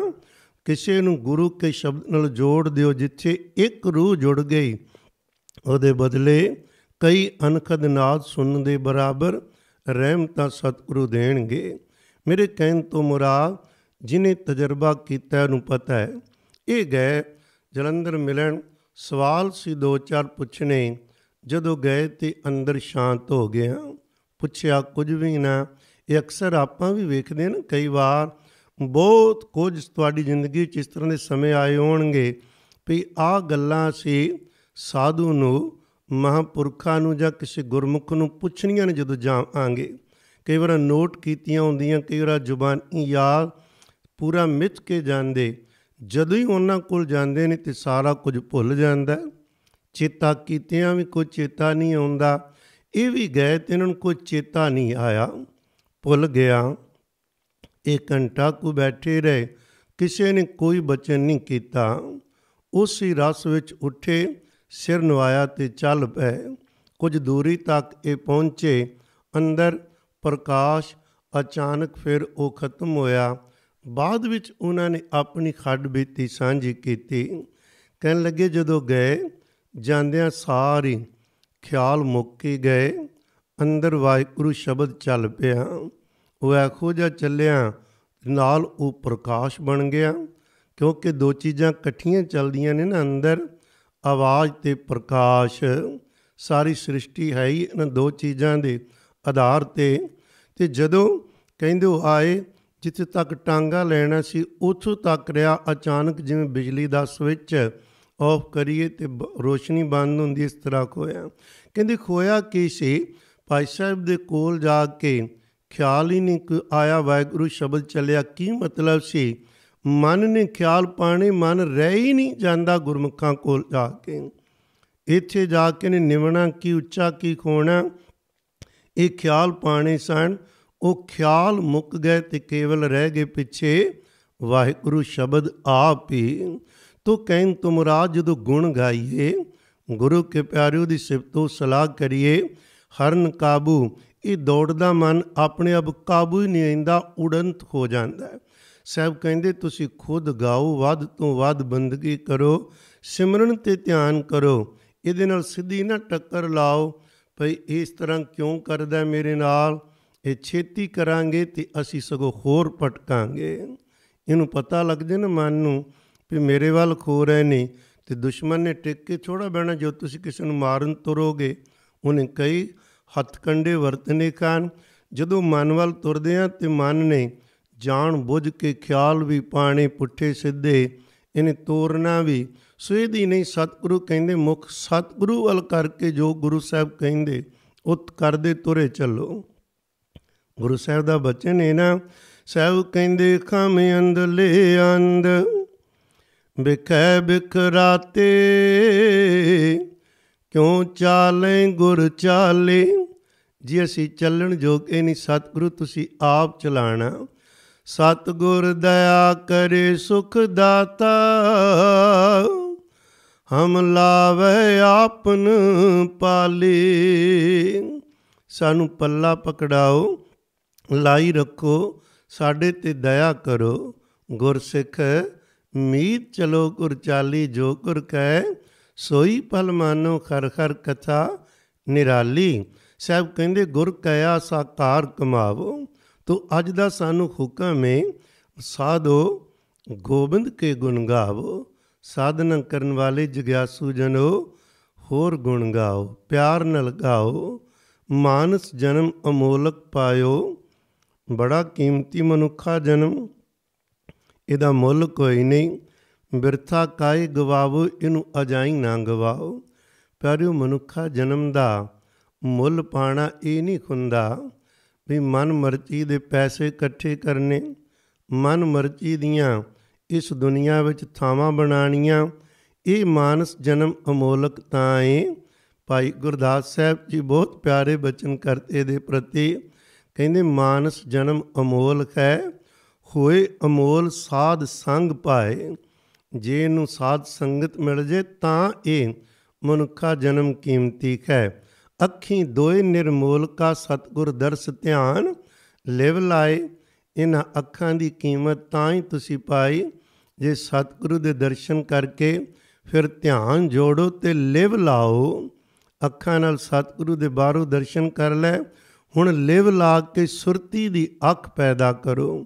ਕਿਸੇ ਨੂੰ ਗੁਰੂ ਕੇ ਸ਼ਬਦ ਨਾਲ ਜੋੜ ਦਿਓ ਜਿੱਥੇ ਇੱਕ ਰੂਹ ਜੁੜ ਗਈ ਉਹਦੇ ਬਦਲੇ ਕਈ ਅਨਖਦ ਨਾਦ ਸੁਣਨ ਦੇ ਬਰਾਬਰ ਰਹਿਮਤਾਂ ਸਤਿਗੁਰੂ ਦੇਣਗੇ ਮੇਰੇ ਕਹਿਣ ਤੋਂ ਮੁਰਾਦ ਜਿਨੇ ਤਜਰਬਾ ਕੀਤਾ ਉਹਨੂੰ ਪਤਾ ਹੈ ਇਹ ਗਏ ਜਲੰਧਰ ਮਿਲਣ ਸਵਾਲ ਸੀ ਦੋ ਚਾਰ ਪੁੱਛਣੇ ਜਦੋਂ ਗਏ ਤੇ ਅੰਦਰ ਸ਼ਾਂਤ ਹੋ ਗਿਆ ਪੁੱਛਿਆ ਕੁਝ ਵੀ ਨਾ ਇਹ ਅਕਸਰ ਆਪਾਂ ਵੀ ਵੇਖਦੇ ਨੇ ਕਈ ਵਾਰ ਬਹੁਤ ਕੁਝ ਤੁਹਾਡੀ ਜ਼ਿੰਦਗੀ 'ਚ ਇਸ ਤਰ੍ਹਾਂ ਦੇ ਸਮੇਂ ਆਏ ਹੋਣਗੇ ਵੀ ਆ ਗੱਲਾਂ ਸੀ ਸਾਧੂ ਨੂੰ ਮਹਾਪੁਰਖਾਂ ਨੂੰ ਜਾਂ ਕਿਸੇ ਗੁਰਮੁਖ ਨੂੰ ਪੁੱਛਣੀਆਂ ਨੇ ਜਦੋਂ ਜਾਵਾਂਗੇ ਕਈ ਵਾਰ ਨੋਟ ਕੀਤੀਆਂ ਹੁੰਦੀਆਂ ਕਈ ਵਾਰ ਜ਼ੁਬਾਨੀ ਯਾਦ ਪੂਰਾ ਮਿਥ ਕੇ ਜਾਂਦੇ ਜਦੋਂ ਹੀ ਉਹਨਾਂ ਕੋਲ ਜਾਂਦੇ ਨੇ ਤੇ ਸਾਰਾ ਕੁਝ ਭੁੱਲ ਜਾਂਦਾ ਹੈ ਚੇਤਾ ਕੀਤਿਆਂ ਵੀ ਕੋਈ ਚੇਤਾ ਨਹੀਂ ਆਉਂਦਾ ਇਹ ਵੀ ਗਏ ਤੇ ਇਹਨਾਂ ਨੂੰ ਕੋਈ ਚੇਤਾ ਨਹੀਂ ਆਇਆ ਭੁੱਲ ਗਿਆ ਇਹ ਘੰਟਾ ਕੋ ਬੈਠੇ ਰਹੇ ਕਿਸੇ ਨੇ ਕੋਈ ਬਚਨ ਨਹੀਂ ਕੀਤਾ ਉਸੇ ਰਸ ਵਿੱਚ ਉੱਠੇ ਸਿਰ ਨਵਾਇਆ ਤੇ ਚੱਲ ਪਏ ਕੁਝ ਦੂਰੀ ਤੱਕ ਇਹ ਪਹੁੰਚੇ ਅੰਦਰ ਪ੍ਰਕਾਸ਼ ਅਚਾਨਕ ਫਿਰ ਉਹ ਖਤਮ ਹੋਇਆ ਬਾਅਦ ਵਿੱਚ ਉਹਨਾਂ ਨੇ ਆਪਣੀ ਖੱਡ ਬੀਤੀ ਸਾਂਝੀ ਕੀਤੀ ਕਹਿਣ ਲੱਗੇ ਜਦੋਂ ਗਏ ਜਾਂਦਿਆਂ ਸਾਰੇ ਖਿਆਲ ਮੁੱਕ ਕੇ ਗਏ ਅੰਦਰ ਵਾਹਿਗੁਰੂ ਸ਼ਬਦ ਚੱਲ ਪਿਆ ਉਹ ਆਖੋ ਜਾਂ ਚੱਲਿਆ ਨਾਲ ਉਹ ਪ੍ਰਕਾਸ਼ ਬਣ ਗਿਆ ਕਿਉਂਕਿ ਦੋ ਚੀਜ਼ਾਂ ਇਕੱਠੀਆਂ ਚੱਲਦੀਆਂ ਨੇ ਨਾ ਅੰਦਰ ਆਵਾਜ਼ ਤੇ ਪ੍ਰਕਾਸ਼ ਸਾਰੀ ਸ੍ਰਿਸ਼ਟੀ ਹੈ ਹੀ ਇਹਨਾਂ ਦੋ ਚੀਜ਼ਾਂ ਦੇ ਆਧਾਰ ਤੇ ਤੇ ਜਦੋਂ ਕਹਿੰਦੇ ਉਹ ਆਏ ਜਿੱਥੇ ਤੱਕ ਟਾਂਗਾ ਲੈਣਾ ਸੀ ਉੱਥੋਂ ਤੱਕ ਰਿਆ ਅਚਾਨਕ ਜਿਵੇਂ ਬਿਜਲੀ ਦਾ ਸਵਿੱਚ ਆਫ ਕਰੀਏ ਤੇ ਰੋਸ਼ਨੀ ਬੰਦ ਹੁੰਦੀ ਇਸ ਤਰ੍ਹਾਂ ਖੋਇਆ ਕਹਿੰਦੇ ਖੋਇਆ ਕੀ ਸੀ ਪਾਈ ਸਾਹਿਬ ਦੇ ਕੋਲ ਜਾ ਕੇ ਖਿਆਲ ਹੀ ਨਹੀਂ ਆਇਆ ਵਾਹਿਗੁਰੂ ਸ਼ਬਦ ਚੱਲਿਆ ਕੀ ਮਤਲਬ ਸੀ ਮਨ ਨੇ ਖਿਆਲ ਪਾਣੇ ਮਨ ਰਹਿ ਹੀ ਨਹੀਂ ਜਾਂਦਾ ਗੁਰਮੁਖਾਂ ਕੋਲ ਜਾ ਕੇ ਇੱਥੇ ਜਾ ਕੇ ਨੇ ਨਿਵਣਾ ਕੀ ਉੱਚਾ ਕੀ ਖੋਣਾ ਇਹ ਖਿਆਲ ਪਾਣੇ ਸਨ ਉਹ ਖਿਆਲ ਮੁੱਕ ਗਏ ਤੇ ਕੇਵਲ ਰਹਿ ਗਏ ਪਿੱਛੇ ਵਾਹਿਗੁਰੂ ਸ਼ਬਦ ਆਪ ਹੀ ਤੋ ਕਹਿਨ ਤੁਮਰਾ ਜਦੋਂ ਗੁਣ ਗਾਈਏ ਗੁਰੂ ਕੇ ਪਿਆਰਿਓ ਦੀ ਸਿਫਤੋ ਸਲਾਹ ਕਰੀਏ ਹਰਨ ਕਾਬੂ ਇਹ ਦੌੜਦਾ ਮਨ ਆਪਣੇ ਆਪ ਕਾਬੂ ਹੀ ਨਹੀਂ ਆਂਦਾ ਉਡੰਤ ਹੋ ਜਾਂਦਾ ਹੈ ਸਹਿਬ ਕਹਿੰਦੇ ਤੁਸੀਂ ਖੁਦ ਗਾਓ ਵੱਧ ਤੋਂ ਵੱਧ ਬੰਦਗੀ ਕਰੋ ਸਿਮਰਨ ਤੇ ਧਿਆਨ ਕਰੋ ਇਹਦੇ ਨਾਲ ਸਿੱਧੀ ਨਾ ਟੱਕਰ ਲਾਓ ਭਈ ਇਸ ਤਰ੍ਹਾਂ ਕਿਉਂ ਕਰਦਾ ਮੇਰੇ ਨਾਲ ਇਹ ਛੇਤੀ ਕਰਾਂਗੇ ਤੇ ਅਸੀਂ ਸਗੋਂ ਹੋਰ ਪਟਕਾਂਗੇ ਇਹਨੂੰ ਪਤਾ ਲੱਗ ਜੇ ਨਾ ਮਨ ਨੂੰ ਵੀ ਮੇਰੇ ਵੱਲ ਖੋ ਰਹੇ ਨੇ ਤੇ ਦੁਸ਼ਮਣ ਨੇ ਟਿਕ ਕੇ ਥੋੜਾ ਬਹਿਣਾ ਜੋ ਤੁਸੀਂ ਕਿਸੇ ਨੂੰ ਮਾਰਨ ਤੁਰੋਗੇ ਉਹਨੇ ਕਈ ਹੱਥਕੰਡੇ ਵਰਤਨੇ ਕਾਨ ਜਦੋਂ ਮਨ ਵੱਲ ਤੁਰਦੇ ਆ ਤੇ ਮਨ ਨੇ ਜਾਣ ਬੁੱਝ ਕੇ ਖਿਆਲ ਵੀ ਪਾਣੇ ਪੁੱਠੇ ਸਿੱਧੇ ਇਹਨੇ ਤੋਰਨਾ ਵੀ ਸਵੇਦੀ ਨਹੀਂ ਸਤਿਗੁਰੂ ਕਹਿੰਦੇ ਮੁਖ ਸਤਿਗੁਰੂ ਵੱਲ ਕਰਕੇ ਜੋ ਗੁਰੂ ਸਾਹਿਬ ਕਹਿੰਦੇ ਉਤ ਕਰਦੇ ਤੁਰੇ ਚੱਲੋ ਗੁਰੂ ਸਾਹਿਬ ਦਾ ਬਚਨ ਇਹ ਨਾ ਸਾਹਿਬ ਕਹਿੰਦੇ ਖਮ ਅੰਦਲੇ ਅੰਦ ਬਿਖੈ ਬਿਕਰਾਤੇ ਕਿਉਂ ਚਾਲੇ ਗੁਰ ਚਾਲੇ ਜੀ ਅਸੀਂ ਚੱਲਣ ਜੋਗੇ ਨਹੀਂ ਸਤਿਗੁਰੂ ਤੁਸੀਂ ਆਪ ਚਲਾਣਾ ਸਤਿਗੁਰ ਦਇਆ ਕਰੇ ਸੁਖ ਦਾਤਾ ਹਮ ਲਾਵੇ ਆਪਨ ਪਾਲੇ ਸਾਨੂੰ ਪੱਲਾ ਪਕੜਾਓ ਲਾਈ ਰੱਖੋ ਸਾਡੇ ਤੇ ਦਇਆ ਕਰੋ ਗੁਰਸਿੱਖ ਮੀਤ ਚਲੋ ਗੁਰ ਚਾਲੀ ਜੋ ਗੁਰ ਕੈ ਸੋਈ ਪਲ ਮਾਨੋ ਖਰ ਖਰ ਕਥਾ ਨਿਰਾਲੀ ਸਭ ਕਹਿੰਦੇ ਗੁਰ ਕਹਿਆ ਸਾਕਾਰ ਕਮਾਵੋ ਤੋ ਅੱਜ ਦਾ ਸਾਨੂੰ ਹੁਕਮ ਹੈ ਸਾਧੋ ਗੋਬਿੰਦ ਕੇ ਗੁਣ ਗਾਵੋ ਸਾਧਨ ਕਰਨ ਵਾਲੇ ਜਗਿਆਸੂ ਜਨੋ ਹੋਰ ਗੁਣ ਗਾਓ ਪਿਆਰ ਨਾਲ ਗਾਓ ਮਾਨਸ ਜਨਮ ਅਮੋਲਕ ਪਾਇਓ ਬੜਾ ਕੀਮਤੀ ਮਨੁੱਖਾ ਜਨਮ ਇਹਦਾ ਮੁੱਲ ਕੋਈ ਨਹੀਂ ਬਿਰਥਾ ਕਾਇ ਗਵਾਵੋ ਇਹਨੂੰ ਅਜਾਈ ਨਾ ਗਵਾਓ ਪਿਆਰਿਓ ਮਨੁੱਖਾ ਜਨਮ ਦਾ ਮੁੱਲ ਪਾਣਾ ਇਹ ਨਹੀਂ ਹੁੰਦਾ ਵੀ ਮਨ ਮਰਜ਼ੀ ਦੇ ਪੈਸੇ ਇਕੱਠੇ ਕਰਨੇ ਮਨ ਮਰਜ਼ੀ ਦੀਆਂ ਇਸ ਦੁਨੀਆ ਵਿੱਚ ਥਾਵਾਂ ਬਣਾਣੀਆਂ ਇਹ ਮਾਨਸ ਜਨਮ ਅਮੋਲਕ ਤਾਂ ਏ ਭਾਈ ਗੁਰਦਾਸ ਸਾਹਿਬ ਜੀ ਬਹੁਤ ਪਿਆਰੇ ਬਚਨ ਕਰਤੇ ਦੇ ਪ੍ਰਤੀ ਕਹਿੰਦੇ ਮਾਨਸ ਜਨਮ ਅਮੋਲਕ ਹੈ ਹੋਏ ਅਮੋਲ ਸਾਧ ਸੰਗ ਪਾਏ ਜੇ ਨੂੰ ਸਾਧ ਸੰਗਤ ਮਿਲ ਜੇ ਤਾਂ ਇਹ ਮਨੁੱਖਾ ਜਨਮ ਕੀਮਤੀ ਹੈ ਅੱਖੀ ਦੋਏ ਨਿਰਮੋਲ ਕਾ ਸਤਗੁਰ ਦਰਸ ਧਿਆਨ ਲਿਵ ਲਾਏ ਇਹਨਾਂ ਅੱਖਾਂ ਦੀ ਕੀਮਤ ਤਾਂ ਹੀ ਤੁਸੀਂ ਪਾਈ ਜੇ ਸਤਗੁਰੂ ਦੇ ਦਰਸ਼ਨ ਕਰਕੇ ਫਿਰ ਧਿਆਨ ਜੋੜੋ ਤੇ ਲਿਵ ਲਾਓ ਅੱਖਾਂ ਨਾਲ ਸਤਗੁਰੂ ਦੇ ਬਾਹਰੋਂ ਦਰਸ਼ਨ ਕਰ ਲੈ ਹੁਣ ਲਿਵ ਲਾ ਕੇ ਸੁਰਤੀ ਦੀ ਅੱਖ ਪੈਦਾ ਕਰੋ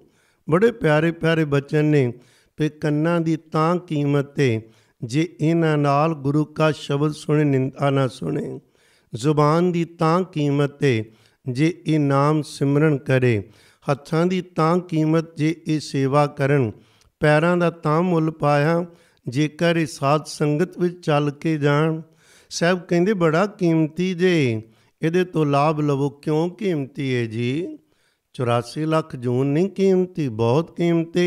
ਬੜੇ ਪਿਆਰੇ ਪਿਆਰੇ ਬਚਨ ਨੇ ਤੇ ਕੰਨਾਂ ਦੀ ਤਾਂ ਕੀਮਤ ਤੇ ਜੇ ਇਹਨਾਂ ਨਾਲ ਗੁਰੂ ਕਾ ਸ਼ਬਦ ਸੁਣੇ ਨਿੰਦਾ ਨਾ ਸੁਣੇ ਜ਼ੁਬਾਨ ਦੀ ਤਾਂ ਕੀਮਤ ਤੇ ਜੇ ਇਹ ਨਾਮ ਸਿਮਰਨ ਕਰੇ ਹੱਥਾਂ ਦੀ ਤਾਂ ਕੀਮਤ ਜੇ ਇਹ ਸੇਵਾ ਕਰਨ ਪੈਰਾਂ ਦਾ ਤਾਂ ਮੁੱਲ ਪਾਇਆ ਜੇਕਰ ਇਹ ਸਾਧ ਸੰਗਤ ਵਿੱਚ ਚੱਲ ਕੇ ਜਾਣ ਸਭ ਕਹਿੰਦੇ ਬੜਾ ਕੀਮਤੀ ਜੇ ਇਹਦੇ ਤੋਂ ਲਾਭ ਲਵੋ ਕਿਉਂ ਕੀਮਤੀ ਹੈ ਜੀ 84 ਲੱਖ ਜੂਨ ਨਹੀਂ ਕੀਮਤੀ ਬਹੁਤ ਕੀਮਤੀ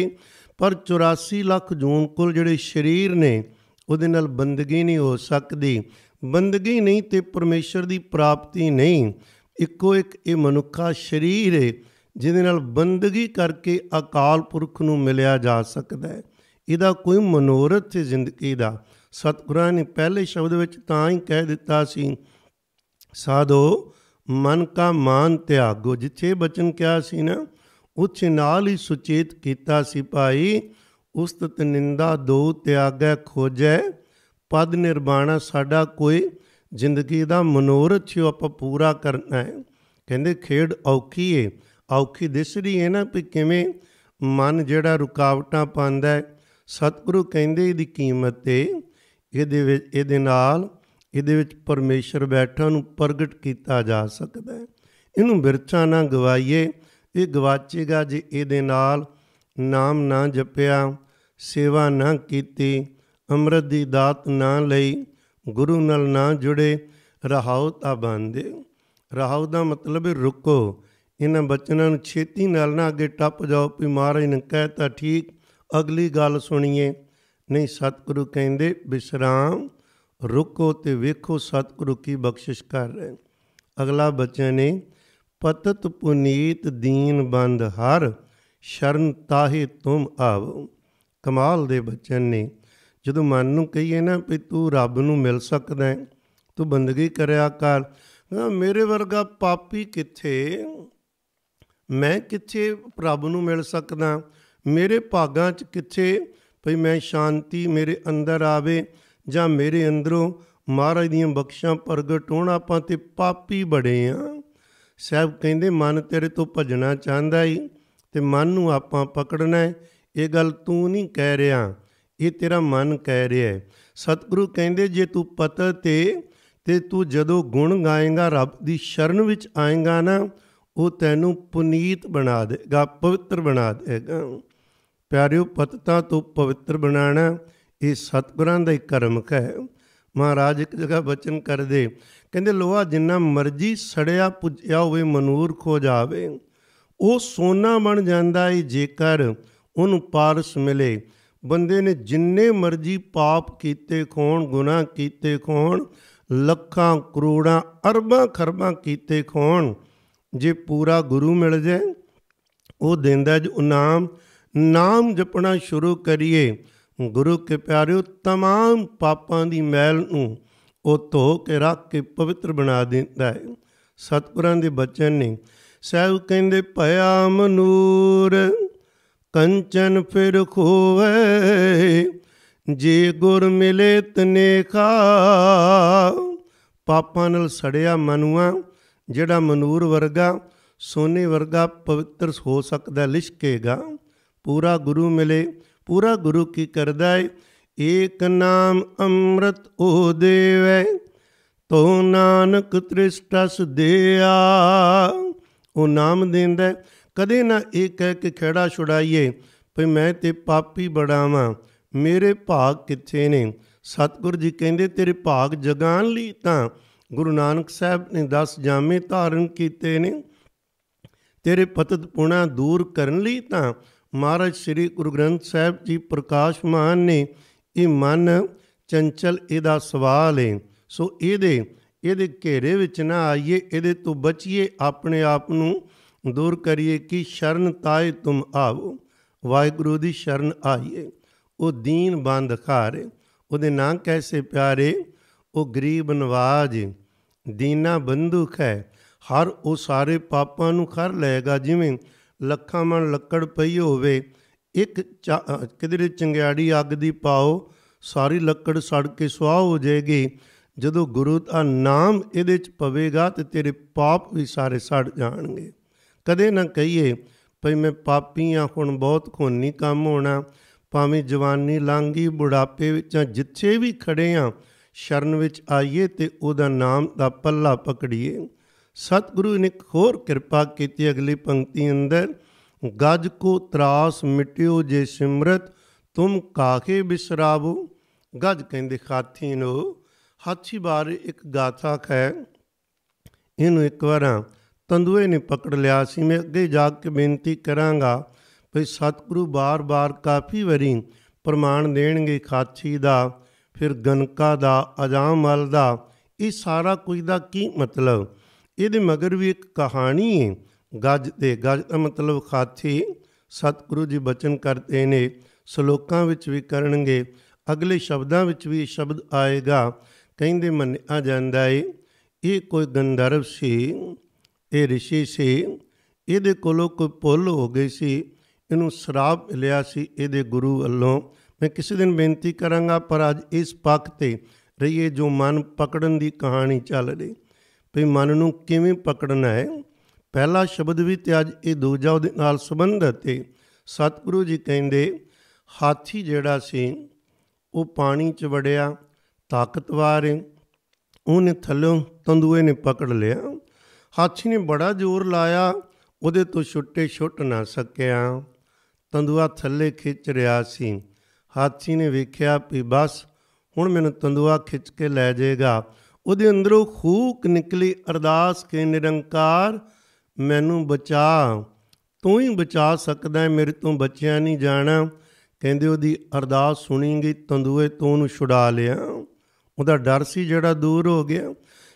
ਪਰ 84 ਲੱਖ ਜੂਨ ਕੋਲ ਜਿਹੜੇ ਸਰੀਰ ਨੇ ਉਹਦੇ ਨਾਲ ਬੰਦਗੀ ਨਹੀਂ ਹੋ ਸਕਦੀ ਬੰਦਗੀ ਨਹੀਂ ਤੇ ਪਰਮੇਸ਼ਰ ਦੀ ਪ੍ਰਾਪਤੀ ਨਹੀਂ ਇੱਕੋ ਇੱਕ ਇਹ ਮਨੁੱਖਾ ਸਰੀਰ ਹੈ ਜਿਹਦੇ ਨਾਲ ਬੰਦਗੀ ਕਰਕੇ ਅਕਾਲ ਪੁਰਖ ਨੂੰ ਮਿਲਿਆ ਜਾ ਸਕਦਾ ਹੈ ਇਹਦਾ ਕੋਈ ਮਨੋਰਥ ਤੇ ਜ਼ਿੰਦਗੀ ਦਾ ਸਤਿਗੁਰਾਂ ਨੇ ਪਹਿਲੇ ਸ਼ਬਦ ਵਿੱਚ ਤਾਂ ਹੀ ਕਹਿ ਦਿੱਤਾ ਸੀ ਸਾਧੋ ਮਨ ਕਾ ਮਾਨ ਤਿਆਗੋ ਜਿੱਥੇ ਬਚਨ ਕਿਹਾ ਸੀ ਨਾ ਉੱਚ ਨਾਲ ਹੀ ਸੁਚੇਤ ਕੀਤਾ ਸੀ ਭਾਈ ਉਸਤਤ ਨਿੰਦਾ ਦੋ ਤਿਆਗੈ ਖੋਜੈ ਪਦ ਨਿਰਵਾਣਾ ਸਾਡਾ ਕੋਈ ਜ਼ਿੰਦਗੀ ਦਾ ਮਨੋਰਥ ਜੋ ਆਪਾਂ ਪੂਰਾ ਕਰਨਾ ਹੈ ਕਹਿੰਦੇ ਖੇਡ ਔਖੀ ਏ ਔਖੀ ਦਿਸ ਰਹੀ ਹੈ ਨਾ ਵੀ ਕਿਵੇਂ ਮਨ ਜਿਹੜਾ ਰੁਕਾਵਟਾਂ ਪਾਉਂਦਾ ਹੈ ਸਤਿਗੁਰੂ ਕਹਿੰਦੇ ਇਹਦੀ ਕੀਮਤ ਤੇ ਇਹਦੇ ਵਿੱਚ ਇਹਦੇ ਨਾਲ ਇਹਦੇ ਵਿੱਚ ਪਰਮੇਸ਼ਰ ਬੈਠਾ ਨੂੰ ਪ੍ਰਗਟ ਕੀਤਾ ਜਾ ਸਕਦਾ ਹੈ ਇਹਨੂੰ ਬਿਰਚਾ ਨਾ ਗਵਾਈਏ ਇਹ ਗਵਾਚੇਗਾ ਜੇ ਇਹਦੇ ਨਾਲ ਨਾਮ ਨਾ ਜਪਿਆ ਸੇਵਾ ਨਾ ਕੀਤੀ ਅੰਮ੍ਰਿਤ ਦੀ ਦਾਤ ਨਾ ਲਈ ਗੁਰੂ ਨਾਲ ਨਾ ਜੁੜੇ ਰਹਾਉ ਤਾਂ ਬੰਦੇ ਰਹਾਉ ਦਾ ਮਤਲਬ ਹੈ ਰੁਕੋ ਇਹਨਾਂ ਬਚਨਾਂ ਨੂੰ ਛੇਤੀ ਨਾਲ ਨਾ ਅੱਗੇ ਟੱਪ ਜਾਓ ਵੀ ਮਹਾਰਾਜ ਨੇ ਕਹਿਤਾ ਠੀਕ ਅਗਲੀ ਗੱਲ ਸੁਣੀਏ ਨਹੀਂ ਸਤਿਗੁਰੂ ਕਹਿੰਦੇ ਵਿਸਰਾਮ ਰੁਕੋ ਤੇ ਵੇਖੋ ਸਤਿਗੁਰੂ ਕੀ ਬਖਸ਼ਿਸ਼ ਕਰ ਰਹੇ ਅਗਲਾ ਬਚਨ ਨੇ ਪਤਤ ਪੁਨੀਤ ਦੀਨ ਬੰਦ ਹਰ ਸ਼ਰਨ ਤਾਹੇ ਤੁਮ ਆਵ ਕਮਾਲ ਦੇ ਬਚਨ ਨੇ ਜਦੋਂ ਮਨ ਨੂੰ ਕਹੀਏ ਨਾ ਵੀ ਤੂੰ ਰੱਬ ਨੂੰ ਮਿਲ ਸਕਦਾ ਹੈ ਤੂੰ ਬੰਦਗੀ ਕਰਿਆ ਕਰ ਮੇਰੇ ਵਰਗਾ ਪਾਪੀ ਕਿੱਥੇ ਮੈਂ ਕਿੱਥੇ ਪ੍ਰਭ ਨੂੰ ਮਿਲ ਸਕਦਾ ਮੇਰੇ ਭਾਗਾਂ 'ਚ ਕਿੱਥੇ ਭਈ ਮੈਂ ਸ਼ਾਂਤੀ ਮੇਰੇ ਅੰਦਰ ਆਵੇ ਜਾਂ ਮੇਰੇ ਅੰਦਰੋਂ ਮਹਾਰਾਜ ਦੀਆਂ ਬਖਸ਼ਾਂ ਪ੍ਰਗਟ ਹੋਣ ਆਪਾਂ ਤੇ ਪਾਪੀ ਬੜੇ ਆ ਸਹਿਬ ਕਹਿੰਦੇ ਮਨ ਤੇਰੇ ਤੋਂ ਭਜਣਾ ਚਾਹੁੰਦਾ ਈ ਤੇ ਮਨ ਨੂੰ ਆਪਾਂ ਪਕੜਨਾ ਇਹ ਗੱਲ ਤੂੰ ਨਹੀਂ ਕਹਿ ਰਿਹਾ ਇਹ ਤੇਰਾ ਮਨ ਕਹਿ ਰਿਹਾ ਸਤਿਗੁਰੂ ਕਹਿੰਦੇ ਜੇ ਤੂੰ ਪਤ ਤੇ ਤੇ ਤੂੰ ਜਦੋਂ ਗੁਣ ਗਾਏਗਾ ਰੱਬ ਦੀ ਸ਼ਰਨ ਵਿੱਚ ਆਏਗਾ ਨਾ ਉਹ ਤੈਨੂੰ ਪੁਨੀਤ ਬਣਾ ਦੇਗਾ ਪਵਿੱਤਰ ਬਣਾ ਦੇਗਾ ਪਿਆਰਿਓ ਪਤਤਾ ਤੂੰ ਪਵਿੱਤਰ ਬਣਾਣਾ ਇਹ ਸਤਗੁਰਾਂ ਦਾ ਹੀ ਕਰਮ ਹੈ ਮਹਾਰਾਜ ਇੱਕ ਜਗ੍ਹਾ ਬਚਨ ਕਰਦੇ ਕਹਿੰਦੇ ਲੋਹਾ ਜਿੰਨਾ ਮਰਜੀ ਸੜਿਆ ਪੁੱਜਿਆ ਹੋਵੇ ਮਨੂਰ ਖੋ ਜਾਵੇ ਉਹ ਸੋਨਾ ਬਣ ਜਾਂਦਾ ਏ ਜੇਕਰ ਉਹਨੂੰ ਪਾਰਸ ਮਿਲੇ ਬੰਦੇ ਨੇ ਜਿੰਨੇ ਮਰਜੀ ਪਾਪ ਕੀਤੇ ਖੋਣ ਗੁਨਾਹ ਕੀਤੇ ਖੋਣ ਲੱਖਾਂ ਕਰੋੜਾਂ ਅਰਬਾਂ ਖਰਬਾਂ ਕੀਤੇ ਖੋਣ ਜੇ ਪੂਰਾ ਗੁਰੂ ਮਿਲ ਜਾਏ ਉਹ ਦਿੰਦਾ ਜੋ ਨਾਮ ਨਾਮ ਜਪਣਾ ਸ਼ੁਰੂ ਕਰੀਏ ਗੁਰੂ ਕੇ ਪਿਆਰਿਓ ਤਮਾਮ ਪਾਪਾਂ ਦੀ ਮੈਲ ਨੂੰ ਉਹ ਧੋ ਕੇ ਰੱਖ ਕੇ ਪਵਿੱਤਰ ਬਣਾ ਦਿੰਦਾ ਹੈ ਸਤਿਗੁਰਾਂ ਦੇ ਬਚਨ ਨੇ ਸਹਿਬ ਕਹਿੰਦੇ ਭਇਆ ਮਨੂਰ ਕੰਚਨ ਫਿਰ ਖੋਵੇ ਜੇ ਗੁਰ ਮਿਲੇ ਤਨੇ ਖਾ ਪਾਪਾਂ ਨਾਲ ਸੜਿਆ ਮਨੂਆ ਜਿਹੜਾ ਮਨੂਰ ਵਰਗਾ ਸੋਨੇ ਵਰਗਾ ਪਵਿੱਤਰ ਹੋ ਸਕਦਾ ਲਿਸ਼ਕੇਗਾ ਪੂਰਾ ਗੁਰੂ ਮਿਲੇ ਪੂਰਾ ਗੁਰੂ ਕੀ ਕਰਦਾ ਏ ਏਕ ਨਾਮ ਅੰਮ੍ਰਿਤ ਉਹ ਦੇਵੈ ਤੋ ਨਾਨਕ ਤ੍ਰਿਸ਼ਟਸ ਦੇਆ ਉਹ ਨਾਮ ਦਿੰਦਾ ਕਦੇ ਨਾ ਇਹ ਕਹਿ ਕੇ ਖੇੜਾ ਛੁੜਾਈਏ ਭਈ ਮੈਂ ਤੇ ਪਾਪੀ ਬੜਾਵਾਂ ਮੇਰੇ ਭਾਗ ਕਿੱਥੇ ਨੇ ਸਤਿਗੁਰ ਜੀ ਕਹਿੰਦੇ ਤੇਰੇ ਭਾਗ ਜਗਾਨ ਲਈ ਤਾਂ ਗੁਰੂ ਨਾਨਕ ਸਾਹਿਬ ਨੇ 10 ਜਾਮੇ ਧਾਰਨ ਕੀਤੇ ਨੇ ਤੇਰੇ ਪਤਤ ਪੁਣਾ ਦੂਰ ਕਰਨ ਲਈ ਤਾਂ ਮਹਾਰਾਜ ਸ੍ਰੀ ਗੁਰੂ ਗ੍ਰੰਥ ਸਾਹਿਬ ਜੀ ਪ੍ਰਕਾਸ਼ਮਾਨ ਨੇ ਇਹ ਮਨ ਚੰਚਲ ਇਹਦਾ ਸਵਾਲ ਹੈ ਸੋ ਇਹਦੇ ਇਹਦੇ ਘੇਰੇ ਵਿੱਚ ਨਾ ਆਈਏ ਇਹਦੇ ਤੋਂ ਬਚੀਏ ਆਪਣੇ ਆਪ ਨੂੰ ਦੂਰ ਕਰੀਏ ਕਿ ਸ਼ਰਨ ਤਾਏ ਤੁਮ ਆਵੋ ਵਾਹਿਗੁਰੂ ਦੀ ਸ਼ਰਨ ਆਈਏ ਉਹ ਦੀਨ ਬੰਦ ਖਾਰੇ ਉਹਦੇ ਨਾਂ ਕੈਸੇ ਪਿਆਰੇ ਉਹ ਗਰੀਬ ਨਵਾਜ ਦੀਨਾ ਬੰਦੂਖ ਹੈ ਹਰ ਉਹ ਸਾਰੇ ਪਾਪਾਂ ਨੂੰ ਖਰ ਲਏਗਾ ਜਿਵੇਂ ਲੱਖਾਂ ਮਣ ਲੱਕੜ ਪਈ ਹੋਵੇ ਇੱਕ ਕਿਧਰੇ ਚੰਗਿਆੜੀ ਅੱਗ ਦੀ ਪਾਓ ਸਾਰੀ ਲੱਕੜ ਸੜ ਕੇ ਸੁਆਹ ਹੋ ਜਾਏਗੀ ਜਦੋਂ ਗੁਰੂ ਦਾ ਨਾਮ ਇਹਦੇ ਚ ਪਵੇਗਾ ਤੇ ਤੇਰੇ ਪਾਪ ਵੀ ਸਾਰੇ ਸੜ ਜਾਣਗੇ ਕਦੇ ਨਾ ਕਹੀਏ ਭਈ ਮੈਂ ਪਾਪੀ ਆ ਹੁਣ ਬਹੁਤ ਖੋਨੀ ਕੰਮ ਹੋਣਾ ਭਾਵੇਂ ਜਵਾਨੀ ਲੰਗੀ ਬੁਢਾਪੇ ਵਿੱਚ ਜਿੱਥੇ ਵੀ ਖੜੇ ਆ ਸ਼ਰਨ ਵਿੱਚ ਆਈਏ ਤੇ ਉਹਦਾ ਨਾਮ ਦਾ ਪੱਲਾ ਪਕੜੀਏ ਸਤਿਗੁਰੂ ਨੇ ਹੋਰ ਕਿਰਪਾ ਕੀਤੀ ਅਗਲੀ ਪੰਕਤੀ ਅੰਦਰ ਗਜ ਕੋ ਤਰਾਸ ਮਿਟਿਓ ਜੇ ਸਿਮਰਤ ਤੁਮ ਕਾਖੇ ਬਿਸਰਾਵੋ ਗਜ ਕਹਿੰਦੇ ਖਾਤੀ ਨੂੰ ਹਾਥੀ ਬਾਰੇ ਇੱਕ ਗਾਥਾ ਹੈ ਇਹਨੂੰ ਇੱਕ ਵਾਰ ਤੰਦੂਏ ਨੇ ਪਕੜ ਲਿਆ ਸੀ ਮੈਂ ਅੱਗੇ ਜਾ ਕੇ ਬੇਨਤੀ ਕਰਾਂਗਾ ਭਈ ਸਤਿਗੁਰੂ ਬਾਰ-ਬਾਰ ਕਾਫੀ ਵਰੀ ਪ੍ਰਮਾਣ ਦੇਣਗੇ ਖਾਤੀ ਦਾ ਫਿਰ ਗਨਕਾ ਦਾ ਅਜਾਮਲ ਦਾ ਇਹ ਸਾਰਾ ਕੁਝ ਦਾ ਕੀ ਮਤਲਬ ਇਹਦੇ ਮਗਰ ਵੀ ਇੱਕ ਕਹਾਣੀ ਹੈ ਗੱਜ ਦੇ ਗੱਜ ਦਾ ਮਤਲਬ ਖਾਥੀ ਸਤਿਗੁਰੂ ਜੀ ਬਚਨ ਕਰਦੇ ਨੇ ਸ਼ਲੋਕਾਂ ਵਿੱਚ ਵੀ ਕਰਨਗੇ ਅਗਲੇ ਸ਼ਬਦਾਂ ਵਿੱਚ ਵੀ ਸ਼ਬਦ ਆਏਗਾ ਕਹਿੰਦੇ ਮੰਨਿਆ ਜਾਂਦਾ ਏ ਇਹ ਕੋਈ ਗੰਧਰਵ ਸੀ ਇਹ ઋષਿ ਸੀ ਇਹਦੇ ਕੋਲੋਂ ਕੋਈ ਪੁੱਲ ਹੋ ਗਈ ਸੀ ਇਹਨੂੰ ਸ਼ਰਾਪ ਮਿਲਿਆ ਸੀ ਇਹਦੇ ਗੁਰੂ ਵੱਲੋਂ ਮੈਂ ਕਿਸੇ ਦਿਨ ਬੇਨਤੀ ਕਰਾਂਗਾ ਪਰ ਅੱਜ ਇਸ ਪੱਖ ਤੇ ਰਹੀਏ ਜੋ ਮਨ ਪਕੜਨ ਦੀ ਕਹਾਣੀ ਚੱਲ ਰਹੀ ਵੀ ਮਨ ਨੂੰ ਕਿਵੇਂ ਪਕੜਨਾ ਹੈ ਪਹਿਲਾ ਸ਼ਬਦ ਵੀ ਤੇ ਅੱਜ ਇਹ ਦੂਜਾ ਉਹਦੇ ਨਾਲ ਸੰਬੰਧਤ ਹੈ ਸਤਿਗੁਰੂ ਜੀ ਕਹਿੰਦੇ ਹਾਥੀ ਜਿਹੜਾ ਸੀ ਉਹ ਪਾਣੀ 'ਚ ਵੜਿਆ ਤਾਕਤਵਾਰ ਉਹਨੇ ਥੱਲੋਂ ਤੰਦੂਏ ਨੇ ਪਕੜ ਲਿਆ ਹਾਥੀ ਨੇ ਬੜਾ ਜ਼ੋਰ ਲਾਇਆ ਉਹਦੇ ਤੋਂ ਛੁੱਟੇ ਛੁੱਟ ਨਾ ਸਕਿਆ ਤੰਦੂਆ ਥੱਲੇ ਖਿੱਚ ਰਿਹਾ ਸੀ ਹਾਥੀ ਨੇ ਵੇਖਿਆ ਵੀ ਬਸ ਹੁਣ ਮੈਨੂੰ ਤੰਦੂਆ ਖਿੱਚ ਕੇ ਲੈ ਜਾਏਗਾ ਉਹਦੇ ਅੰਦਰੋਂ ਖੂਕ ਨਿਕਲੀ ਅਰਦਾਸ ਕੇ ਨਿਰੰਕਾਰ ਮੈਨੂੰ ਬਚਾ ਤੂੰ ਹੀ ਬਚਾ ਸਕਦਾ ਹੈ ਮੇਰੇ ਤੋਂ ਬਚਿਆ ਨਹੀਂ ਜਾਣਾ ਕਹਿੰਦੇ ਉਹਦੀ ਅਰਦਾਸ ਸੁਣੀ ਗਈ ਤੰਦੂਏ ਤੂੰ ਉਹਨੂੰ ਛੁਡਾ ਲਿਆ ਉਹਦਾ ਡਰ ਸੀ ਜਿਹੜਾ ਦੂਰ ਹੋ ਗਿਆ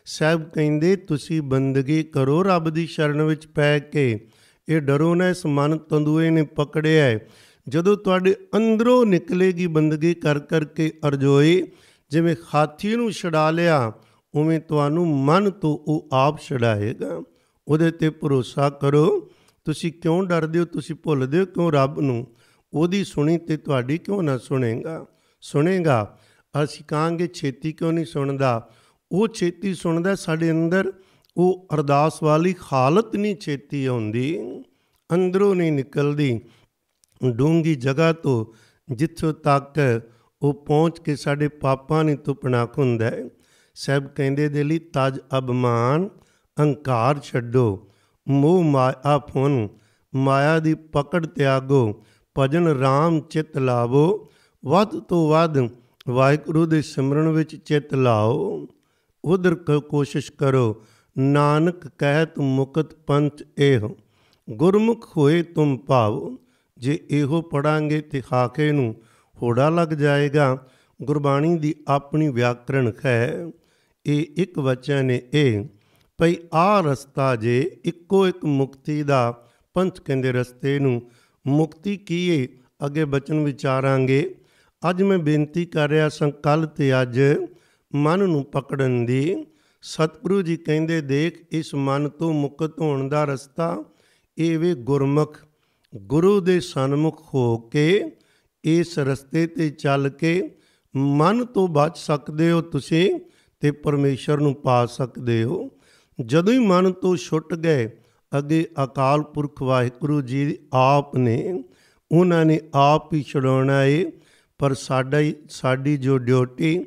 ਸਾਬ ਕਹਿੰਦੇ ਤੁਸੀਂ ਬੰਦਗੀ ਕਰੋ ਰੱਬ ਦੀ ਸ਼ਰਨ ਵਿੱਚ ਪੈ ਕੇ ਇਹ ਡਰੋ ਨਾ ਇਸ ਮਨ ਤੰਦੂਏ ਨੇ ਪਕੜਿਆ ਜਦੋਂ ਤੁਹਾਡੇ ਅੰਦਰੋਂ ਨਿਕਲੇਗੀ ਬੰਦਗੀ ਕਰ ਕਰਕੇ ਅਰਜੋਏ ਜਿਵੇਂ ਹਾਥੀ ਨੂੰ ਛਡਾ ਲਿਆ ਉਵੇਂ ਤੁਹਾਨੂੰ ਮਨ ਤੋਂ ਉਹ ਆਪ ਛਡਾਏਗਾ ਉਹਦੇ ਤੇ ਭਰੋਸਾ ਕਰੋ ਤੁਸੀਂ ਕਿਉਂ ਡਰਦੇ ਹੋ ਤੁਸੀਂ ਭੁੱਲਦੇ ਹੋ ਕਿਉਂ ਰੱਬ ਨੂੰ ਉਹਦੀ ਸੁਣੀ ਤੇ ਤੁਹਾਡੀ ਕਿਉਂ ਨਾ ਸੁਣੇਗਾ ਸੁਣੇਗਾ ਅਸੀਂ ਕਾਂਗੇ ਛੇਤੀ ਕਿਉਂ ਨਹੀਂ ਸੁਣਦਾ ਉਹ ਛੇਤੀ ਸੁਣਦਾ ਸਾਡੇ ਅੰਦਰ ਉਹ ਅਰਦਾਸ ਵਾਲੀ ਹਾਲਤ ਨਹੀਂ ਛੇਤੀ ਆਉਂਦੀ ਅੰਦਰੋਂ ਨਹੀਂ ਨਿਕਲਦੀ ਡੂੰਗੀ ਜਗ੍ਹਾ ਤੋਂ ਜਿੱਥੋਂ ਤੱਕ ਉਹ ਪਹੁੰਚ ਕੇ ਸਾਡੇ ਪਾਪਾਂ ਨੇ ਤੁਪਣਾ ਹੁੰਦਾ ਹੈ ਸਹਿਬ ਕਹਿੰਦੇ ਦੇ ਲਈ ਤਜ ਅਬਮਾਨ ਅਹੰਕਾਰ ਛੱਡੋ ਮੋਹ ਮਾਇਆ ਫੋਨ ਮਾਇਆ ਦੀ ਪਕੜ ਤਿਆਗੋ ਭਜਨ RAM ਚਿਤ ਲਾਵੋ ਵੱਧ ਤੋਂ ਵੱਧ ਵਾਹਿਗੁਰੂ ਦੇ ਸਿਮਰਨ ਵਿੱਚ ਚਿਤ ਲਾਓ ਉਧਰ ਕੋਸ਼ਿਸ਼ ਕਰੋ ਨਾਨਕ ਕਹਿਤ ਮੁਕਤ ਪੰਥ ਇਹ ਗੁਰਮੁਖ ਹੋਏ ਤੁਮ ਭਾਵੋ ਜੇ ਇਹੋ ਪੜਾਂਗੇ ਤੇ ਖਾਕੇ ਨੂੰ ਹੋੜਾ ਲੱਗ ਜਾਏਗਾ ਗੁਰਬਾਣੀ ਦੀ ਆਪਣੀ ਵਿਆਕਰਣ ਹੈ ਇਹ ਇੱਕ ਵਚਨ ਇਹ ਭਈ ਆ ਰਸਤਾ ਜੇ ਇੱਕੋ ਇੱਕ ਮੁਕਤੀ ਦਾ ਪੰਥ ਕਹਿੰਦੇ ਰਸਤੇ ਨੂੰ ਮੁਕਤੀ ਕੀ ਏ ਅੱਗੇ ਬਚਨ ਵਿਚਾਰਾਂਗੇ ਅੱਜ ਮੈਂ ਬੇਨਤੀ ਕਰ ਰਿਹਾ ਸੰਕਲਪ ਤੇ ਅੱਜ ਮਨ ਨੂੰ ਪਕੜਨ ਦੀ ਸਤਿਗੁਰੂ ਜੀ ਕਹਿੰਦੇ ਦੇਖ ਇਸ ਮਨ ਤੋਂ ਮੁਕਤ ਹੋਣ ਦਾ ਰਸਤਾ ਇਹ ਵੇ ਗੁਰਮੁਖ ਗੁਰੂ ਦੇ ਸਨਮੁਖ ਹੋ ਕੇ ਇਸ ਰਸਤੇ ਤੇ ਚੱਲ ਕੇ ਮਨ ਤੋਂ ਬਚ ਸਕਦੇ ਹੋ ਤੁਸੀਂ ਤੇ ਪਰਮੇਸ਼ਰ ਨੂੰ ਪਾ ਸਕਦੇ ਹੋ ਜਦੋਂ ਹੀ ਮਨ ਤੋਂ ਛੁੱਟ ਗਏ ਅਗੇ ਅਕਾਲ ਪੁਰਖ ਵਾਹਿਗੁਰੂ ਜੀ ਆਪ ਨੇ ਉਹਨਾਂ ਨੇ ਆਪ ਹੀ ਛਡਾਉਣਾ ਏ ਪਰ ਸਾਡਾ ਸਾਡੀ ਜੋ ਡਿਊਟੀ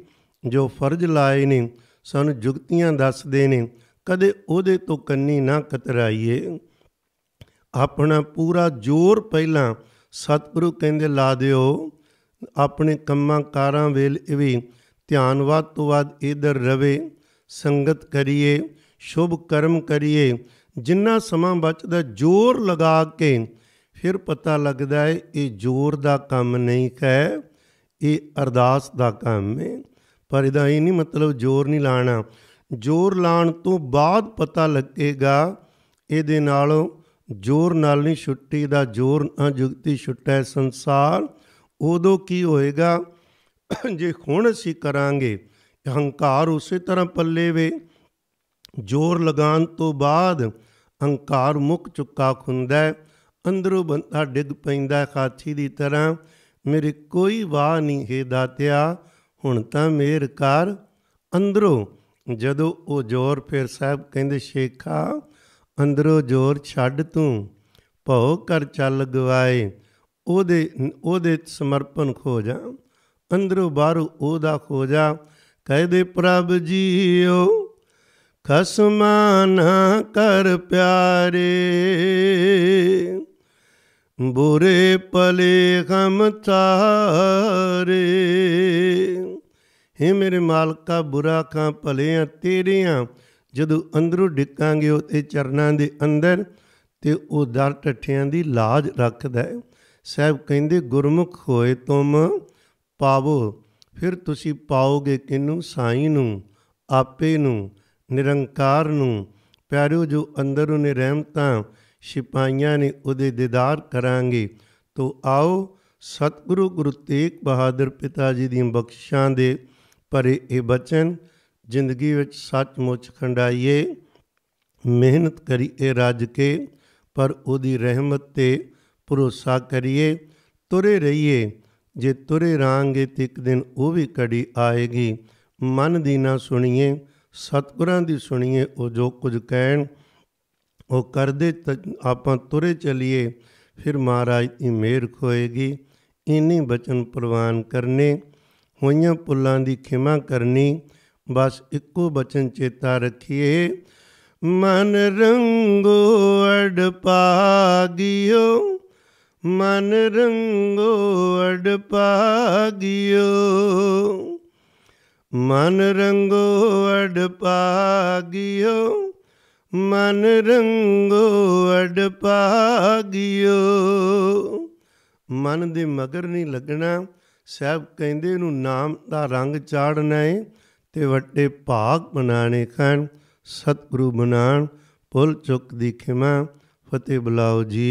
ਜੋ ਫਰਜ਼ ਲਾਏ ਨੇ ਸਾਨੂੰ ਜੁਗਤੀਆਂ ਦੱਸਦੇ ਨੇ ਕਦੇ ਉਹਦੇ ਤੋਂ ਕੰਨੀ ਨਾ ਕਤਰਾਈਏ ਆਪਣਾ ਪੂਰਾ ਜ਼ੋਰ ਪਹਿਲਾਂ ਸਤਿਗੁਰੂ ਕਹਿੰਦੇ ਲਾ ਦਿਓ ਆਪਣੇ ਕੰਮਾਂ ਕਾਰਾਂ ਵੇਲੇ ਵੀ ਧਿਆਨ ਵੱਧ ਤੋਂ ਵੱਧ ਇਧਰ ਰਵੇ ਸੰਗਤ ਕਰੀਏ ਸ਼ੁਭ ਕਰਮ ਕਰੀਏ ਜਿੰਨਾ ਸਮਾਂ ਬਚਦਾ ਜ਼ੋਰ ਲਗਾ ਕੇ ਫਿਰ ਪਤਾ ਲੱਗਦਾ ਹੈ ਇਹ ਜ਼ੋਰ ਦਾ ਕੰਮ ਨਹੀਂ ਹੈ ਇਹ ਅਰਦਾਸ ਦਾ ਕੰਮ ਹੈ ਪਰ ਇਹਦਾ ਇਹ ਨਹੀਂ ਮਤਲਬ ਜ਼ੋਰ ਨਹੀਂ ਲਾਣਾ ਜ਼ੋਰ ਲਾਣ ਤੋਂ ਬਾਅਦ ਪਤਾ ਲੱਗੇਗਾ ਇਹਦੇ ਨਾਲ ਜ਼ੋਰ ਨਾਲ ਨਹੀਂ ਛੁੱਟੀ ਦਾ ਜ਼ੋਰ ਅਜੁਗਤੀ ਜੁਗਤੀ ਛੁੱਟੈ ਸੰਸਾਰ ਉਦੋਂ ਕੀ ਹੋਏਗਾ ਜੇ ਹੁਣ ਅਸੀਂ ਕਰਾਂਗੇ ਹੰਕਾਰ ਉਸੇ ਤਰ੍ਹਾਂ ਪੱਲੇ ਵੇ ਜ਼ੋਰ ਲਗਾਉਣ ਤੋਂ ਬਾਅਦ ਹੰਕਾਰ ਮੁੱਕ ਚੁੱਕਾ ਹੁੰਦਾ ਅੰਦਰੋਂ ਬੰਦਾ ਡਿੱਗ ਪੈਂਦਾ ਖਾਤੀ ਦੀ ਤਰ੍ਹਾਂ ਮੇਰੇ ਕੋਈ ਵਾਹ ਨਹੀਂ ਹੈ ਦਾਤਿਆ ਹੁਣ ਤਾਂ ਮੇਰ ਕਰ ਅੰਦਰੋਂ ਜਦੋਂ ਉਹ ਜ਼ੋਰ ਫਿਰ ਸਾਹਿਬ ਕਹਿੰਦੇ ਸ਼ੇਖਾ ਅੰਦਰੋਂ ਜ਼ੋਰ ਛੱਡ ਤੂੰ ਭਉ ਕਰ ਚੱਲ ਗਵਾਏ ਉਹਦੇ ਉਹਦੇ ਸਮਰਪਣ ਖੋ ਜਾ ਅੰਦਰੋਂ ਬਾਹਰੋਂ ਉਹਦਾ ਖੋਜਾ ਕਹਦੇ ਪ੍ਰਭ ਜੀਓ ਖਸਮਾ ਨਾ ਕਰ ਪਿਆਰੇ ਬੁਰੇ ਪਲੇ ਖਮ ਤਾਰੇ ਹੇ ਮੇਰੇ ਮਾਲਕਾ ਬੁਰਾ ਕਾ ਭਲਿਆਂ ਤੇਰੀਆਂ ਜਦੋਂ ਅੰਦਰੋਂ ਡਿੱਕਾਂਗੇ ਉਹ ਤੇ ਚਰਨਾਂ ਦੇ ਅੰਦਰ ਤੇ ਉਹ ਦਰ ਟੱਠਿਆਂ ਦੀ ਲਾਜ ਰੱਖਦਾ ਹੈ ਸਹਿਬ ਕਹਿੰਦੇ ਗੁਰਮੁਖ ਹੋਏ ਤੁਮ ਪਾਵੋ ਫਿਰ ਤੁਸੀਂ ਪਾਓਗੇ ਕਿਨੂੰ ਸਾਈ ਨੂੰ ਆਪੇ ਨੂੰ ਨਿਰੰਕਾਰ ਨੂੰ ਪਿਆਰਿਓ ਜੋ ਅੰਦਰ ਉਹਨੇ ਰਹਿਮਤਾਂ ਸਿਪਾਈਆਂ ਨੇ ਉਹਦੇ ਦੀਦਾਰ ਕਰਾਂਗੇ ਤੋ ਆਓ ਸਤਿਗੁਰੂ ਗੁਰੂ ਤੇਗ ਬਹਾਦਰ ਪਿਤਾ ਜੀ ਦੀਆਂ ਬਖਸ਼ਾਂ ਦੇ ਭਰੇ ਇਹ ਬਚਨ ਜ਼ਿੰਦਗੀ ਵਿੱਚ ਸੱਚਮੁੱਚ ਖੰਡਾਈਏ ਮਿਹਨਤ ਕਰੀਏ ਰੱਜ ਕੇ ਪਰ ਉਹਦੀ ਰਹਿਮਤ ਤੇ ਭਰੋਸਾ ਕਰੀਏ ਤੁਰੇ ਰਹੀਏ ਜੇ ਤੁਰੇ ਰਾਂਗੇ ਤੇ ਇੱਕ ਦਿਨ ਉਹ ਵੀ ਕੜੀ ਆਏਗੀ ਮਨ ਦੀ ਨਾ ਸੁਣੀਏ ਸਤਿਗੁਰਾਂ ਦੀ ਸੁਣੀਏ ਉਹ ਜੋ ਕੁਝ ਕਹਿਣ ਉਹ ਕਰਦੇ ਆਪਾਂ ਤੁਰੇ ਚਲੀਏ ਫਿਰ ਮਹਾਰਾਜ ਦੀ ਮਿਹਰ ਖੋਏਗੀ ਇਨੀ ਬਚਨ ਪ੍ਰਵਾਨ ਕਰਨੇ ਹੋਈਆਂ ਪੁੱਲਾਂ ਦੀ ਖਿਮਾ ਕਰਨੀ ਬਸ ਇੱਕੋ ਬਚਨ ਚੇਤਾ ਰੱਖੀਏ ਮਨ ਰੰਗੋ ਅੜ ਪਾ ਗਿਓ ਮਨ ਰੰਗੋ ਅੜ ਪਾਗਿਓ ਮਨ ਰੰਗੋ ਅੜ ਪਾਗਿਓ ਮਨ ਰੰਗੋ ਅੜ ਪਾਗਿਓ ਮਨ ਦੇ ਮਗਰ ਨਹੀਂ ਲੱਗਣਾ ਸਾਬ ਕਹਿੰਦੇ ਨੂੰ ਨਾਮ ਦਾ ਰੰਗ ਚਾੜਨਾ ਏ ਤੇ ਵੱਡੇ ਭਾਗ ਬਣਾਣੇ ਕਣ ਸਤਿਗੁਰੂ ਬਣਾਣ ਪੁੱਲ ਚੁੱਕ ਦੀ ਖਿਮਾ ਫਤਿਹ ਬਲਾਉ ਜੀ